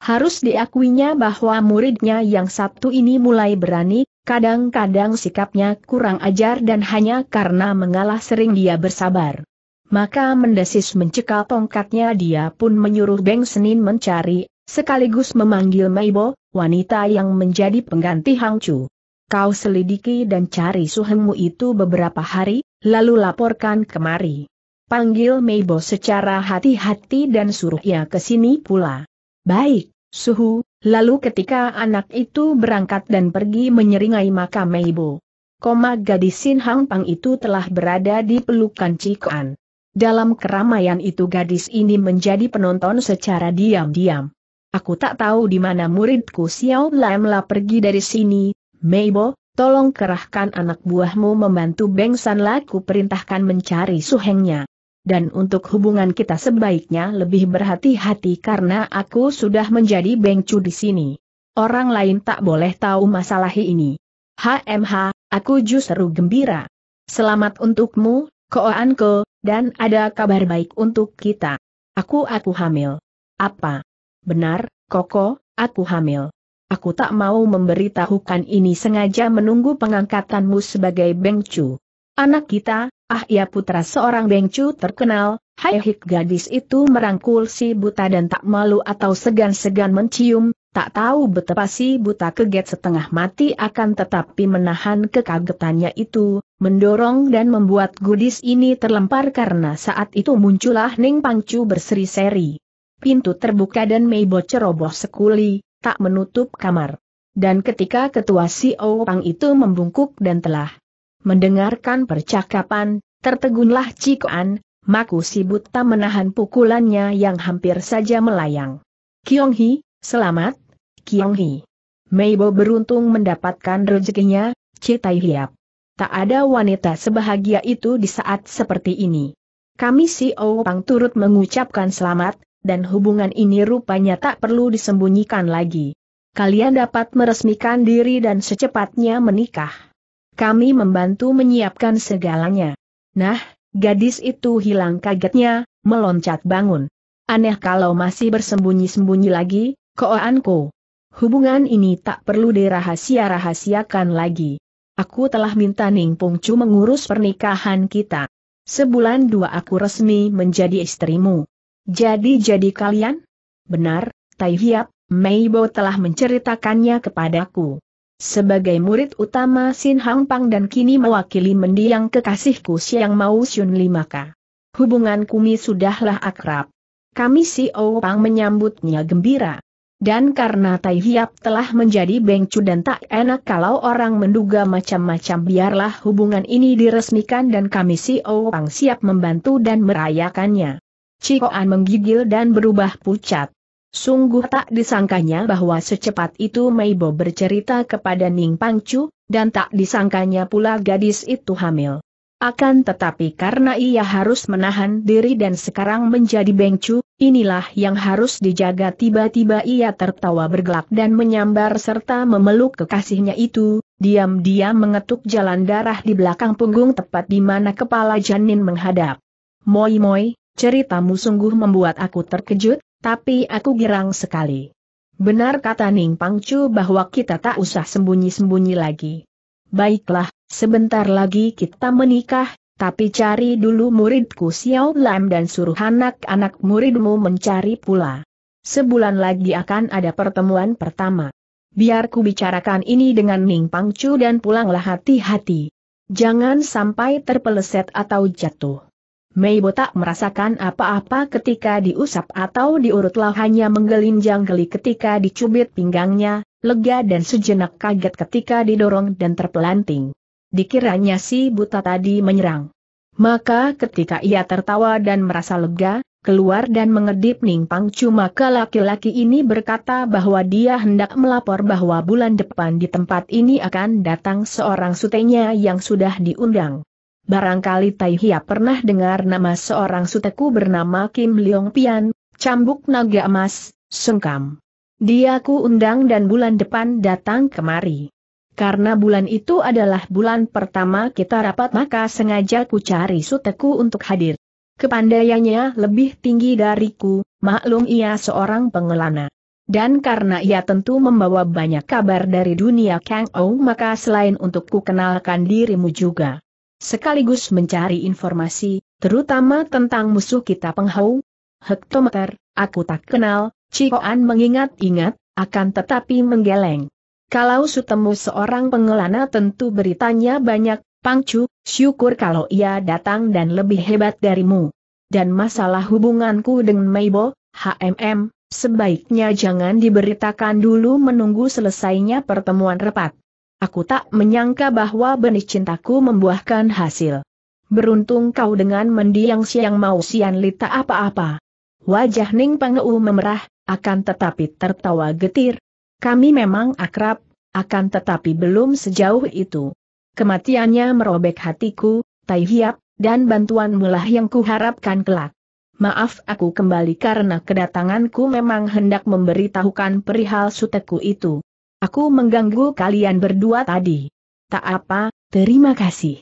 Harus diakuinya bahwa muridnya yang Sabtu ini mulai berani, kadang-kadang sikapnya kurang ajar dan hanya karena mengalah sering dia bersabar. Maka mendesis mencekal tongkatnya dia pun menyuruh Beng Senin mencari, sekaligus memanggil Maibo, wanita yang menjadi pengganti Hang Chu. Kau selidiki dan cari suhemu itu beberapa hari, lalu laporkan kemari. Panggil Meibo secara hati-hati dan suruhnya ke sini pula. Baik, Suhu, lalu ketika anak itu berangkat dan pergi menyeringai makam Meibo. Koma gadis Sin Hang Pang itu telah berada di pelukan Cikuan. Dalam keramaian itu gadis ini menjadi penonton secara diam-diam. Aku tak tahu di mana muridku Xiao Lamla pergi dari sini, Meibo, tolong kerahkan anak buahmu membantu Beng San Laku perintahkan mencari suhengnya. Dan untuk hubungan kita sebaiknya lebih berhati-hati karena aku sudah menjadi bengcu di sini. Orang lain tak boleh tahu masalah ini. HMH, aku justru gembira. Selamat untukmu, Koanko, dan ada kabar baik untuk kita. Aku aku hamil. Apa? Benar, Koko, aku hamil aku tak mau memberitahukan ini sengaja menunggu pengangkatanmu sebagai Bengcu. Anak kita, ah ya putra seorang Bengcu terkenal, hai hik gadis itu merangkul si buta dan tak malu atau segan-segan mencium, tak tahu betapa si buta keget setengah mati akan tetapi menahan kekagetannya itu, mendorong dan membuat gadis ini terlempar karena saat itu muncullah Ning Pangcu berseri-seri. Pintu terbuka dan Mei ceroboh sekuli, tak menutup kamar. Dan ketika ketua si Pang itu membungkuk dan telah mendengarkan percakapan, tertegunlah Cikoan, Maku Sibut tak menahan pukulannya yang hampir saja melayang. Kiong Hi, selamat, Kiong Hi. Meibo beruntung mendapatkan rezekinya, Citai Hiap. Tak ada wanita sebahagia itu di saat seperti ini. Kami si Pang turut mengucapkan selamat, dan hubungan ini rupanya tak perlu disembunyikan lagi. Kalian dapat meresmikan diri dan secepatnya menikah. Kami membantu menyiapkan segalanya. Nah, gadis itu hilang kagetnya, meloncat bangun. Aneh kalau masih bersembunyi-sembunyi lagi, koanku. Hubungan ini tak perlu dirahasia-rahasiakan lagi. Aku telah minta Ning Pungcu mengurus pernikahan kita. Sebulan dua aku resmi menjadi istrimu. Jadi-jadi kalian? Benar, Tai Hiap, Meibo telah menceritakannya kepadaku. Sebagai murid utama Sin Hang Pang dan kini mewakili mendiang kekasihku Siang Mau Li Limaka. Hubungan kumi sudahlah akrab. Kami si Pang menyambutnya gembira. Dan karena Tai Hiap telah menjadi bengcu dan tak enak kalau orang menduga macam-macam biarlah hubungan ini diresmikan dan kami si Pang siap membantu dan merayakannya. Cikoan menggigil dan berubah pucat. Sungguh tak disangkanya bahwa secepat itu Meibo bercerita kepada Ning Pangcu, dan tak disangkanya pula gadis itu hamil. Akan tetapi karena ia harus menahan diri dan sekarang menjadi bengcu, inilah yang harus dijaga tiba-tiba ia tertawa bergelak dan menyambar serta memeluk kekasihnya itu, diam-diam mengetuk jalan darah di belakang punggung tepat di mana kepala janin menghadap. Moi moi, ceritamu sungguh membuat aku terkejut, tapi aku girang sekali. Benar kata Ning Pangcu bahwa kita tak usah sembunyi-sembunyi lagi. Baiklah, sebentar lagi kita menikah, tapi cari dulu muridku Xiao Lam dan suruh anak-anak muridmu mencari pula. Sebulan lagi akan ada pertemuan pertama. Biar ku bicarakan ini dengan Ning Pangcu dan pulanglah hati-hati. Jangan sampai terpeleset atau jatuh. Meibo tak merasakan apa-apa ketika diusap atau diurutlah hanya menggelinjang geli ketika dicubit pinggangnya, lega dan sejenak kaget ketika didorong dan terpelanting. Dikiranya si buta tadi menyerang. Maka ketika ia tertawa dan merasa lega, keluar dan mengedip pang cuma ke laki-laki ini berkata bahwa dia hendak melapor bahwa bulan depan di tempat ini akan datang seorang sutenya yang sudah diundang. Barangkali Tai Hia pernah dengar nama seorang suteku bernama Kim Leong Pian, cambuk naga emas, Sungkam. Dia ku undang dan bulan depan datang kemari. Karena bulan itu adalah bulan pertama kita rapat maka sengaja ku cari suteku untuk hadir. Kepandaiannya lebih tinggi dariku, maklum ia seorang pengelana. Dan karena ia tentu membawa banyak kabar dari dunia Kang Ou maka selain untuk ku kenalkan dirimu juga sekaligus mencari informasi, terutama tentang musuh kita penghau. Hektometer, aku tak kenal, Cikoan mengingat-ingat, akan tetapi menggeleng. Kalau sutemu seorang pengelana tentu beritanya banyak, Pangcu, syukur kalau ia datang dan lebih hebat darimu. Dan masalah hubunganku dengan Meibo, HMM, sebaiknya jangan diberitakan dulu menunggu selesainya pertemuan repat. Aku tak menyangka bahwa benih cintaku membuahkan hasil. Beruntung kau dengan mendiang siang mau sian lita apa-apa. Wajah Ning Pengeu memerah, akan tetapi tertawa getir. Kami memang akrab, akan tetapi belum sejauh itu. Kematiannya merobek hatiku, Tai Hiap, dan bantuan mulah yang kuharapkan kelak. Maaf aku kembali karena kedatanganku memang hendak memberitahukan perihal suteku itu. Aku mengganggu kalian berdua tadi. Tak apa, terima kasih.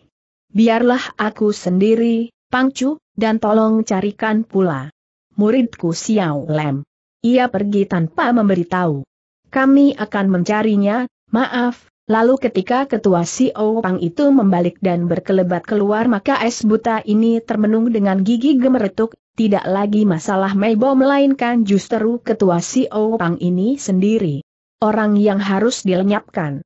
Biarlah aku sendiri, Pangcu, dan tolong carikan pula muridku Xiao Lem. Ia pergi tanpa memberitahu. Kami akan mencarinya, maaf, lalu ketika ketua Xiao Pang itu membalik dan berkelebat keluar maka es buta ini termenung dengan gigi gemeretuk, tidak lagi masalah Meibo melainkan justru ketua Xiao Pang ini sendiri orang yang harus dilenyapkan.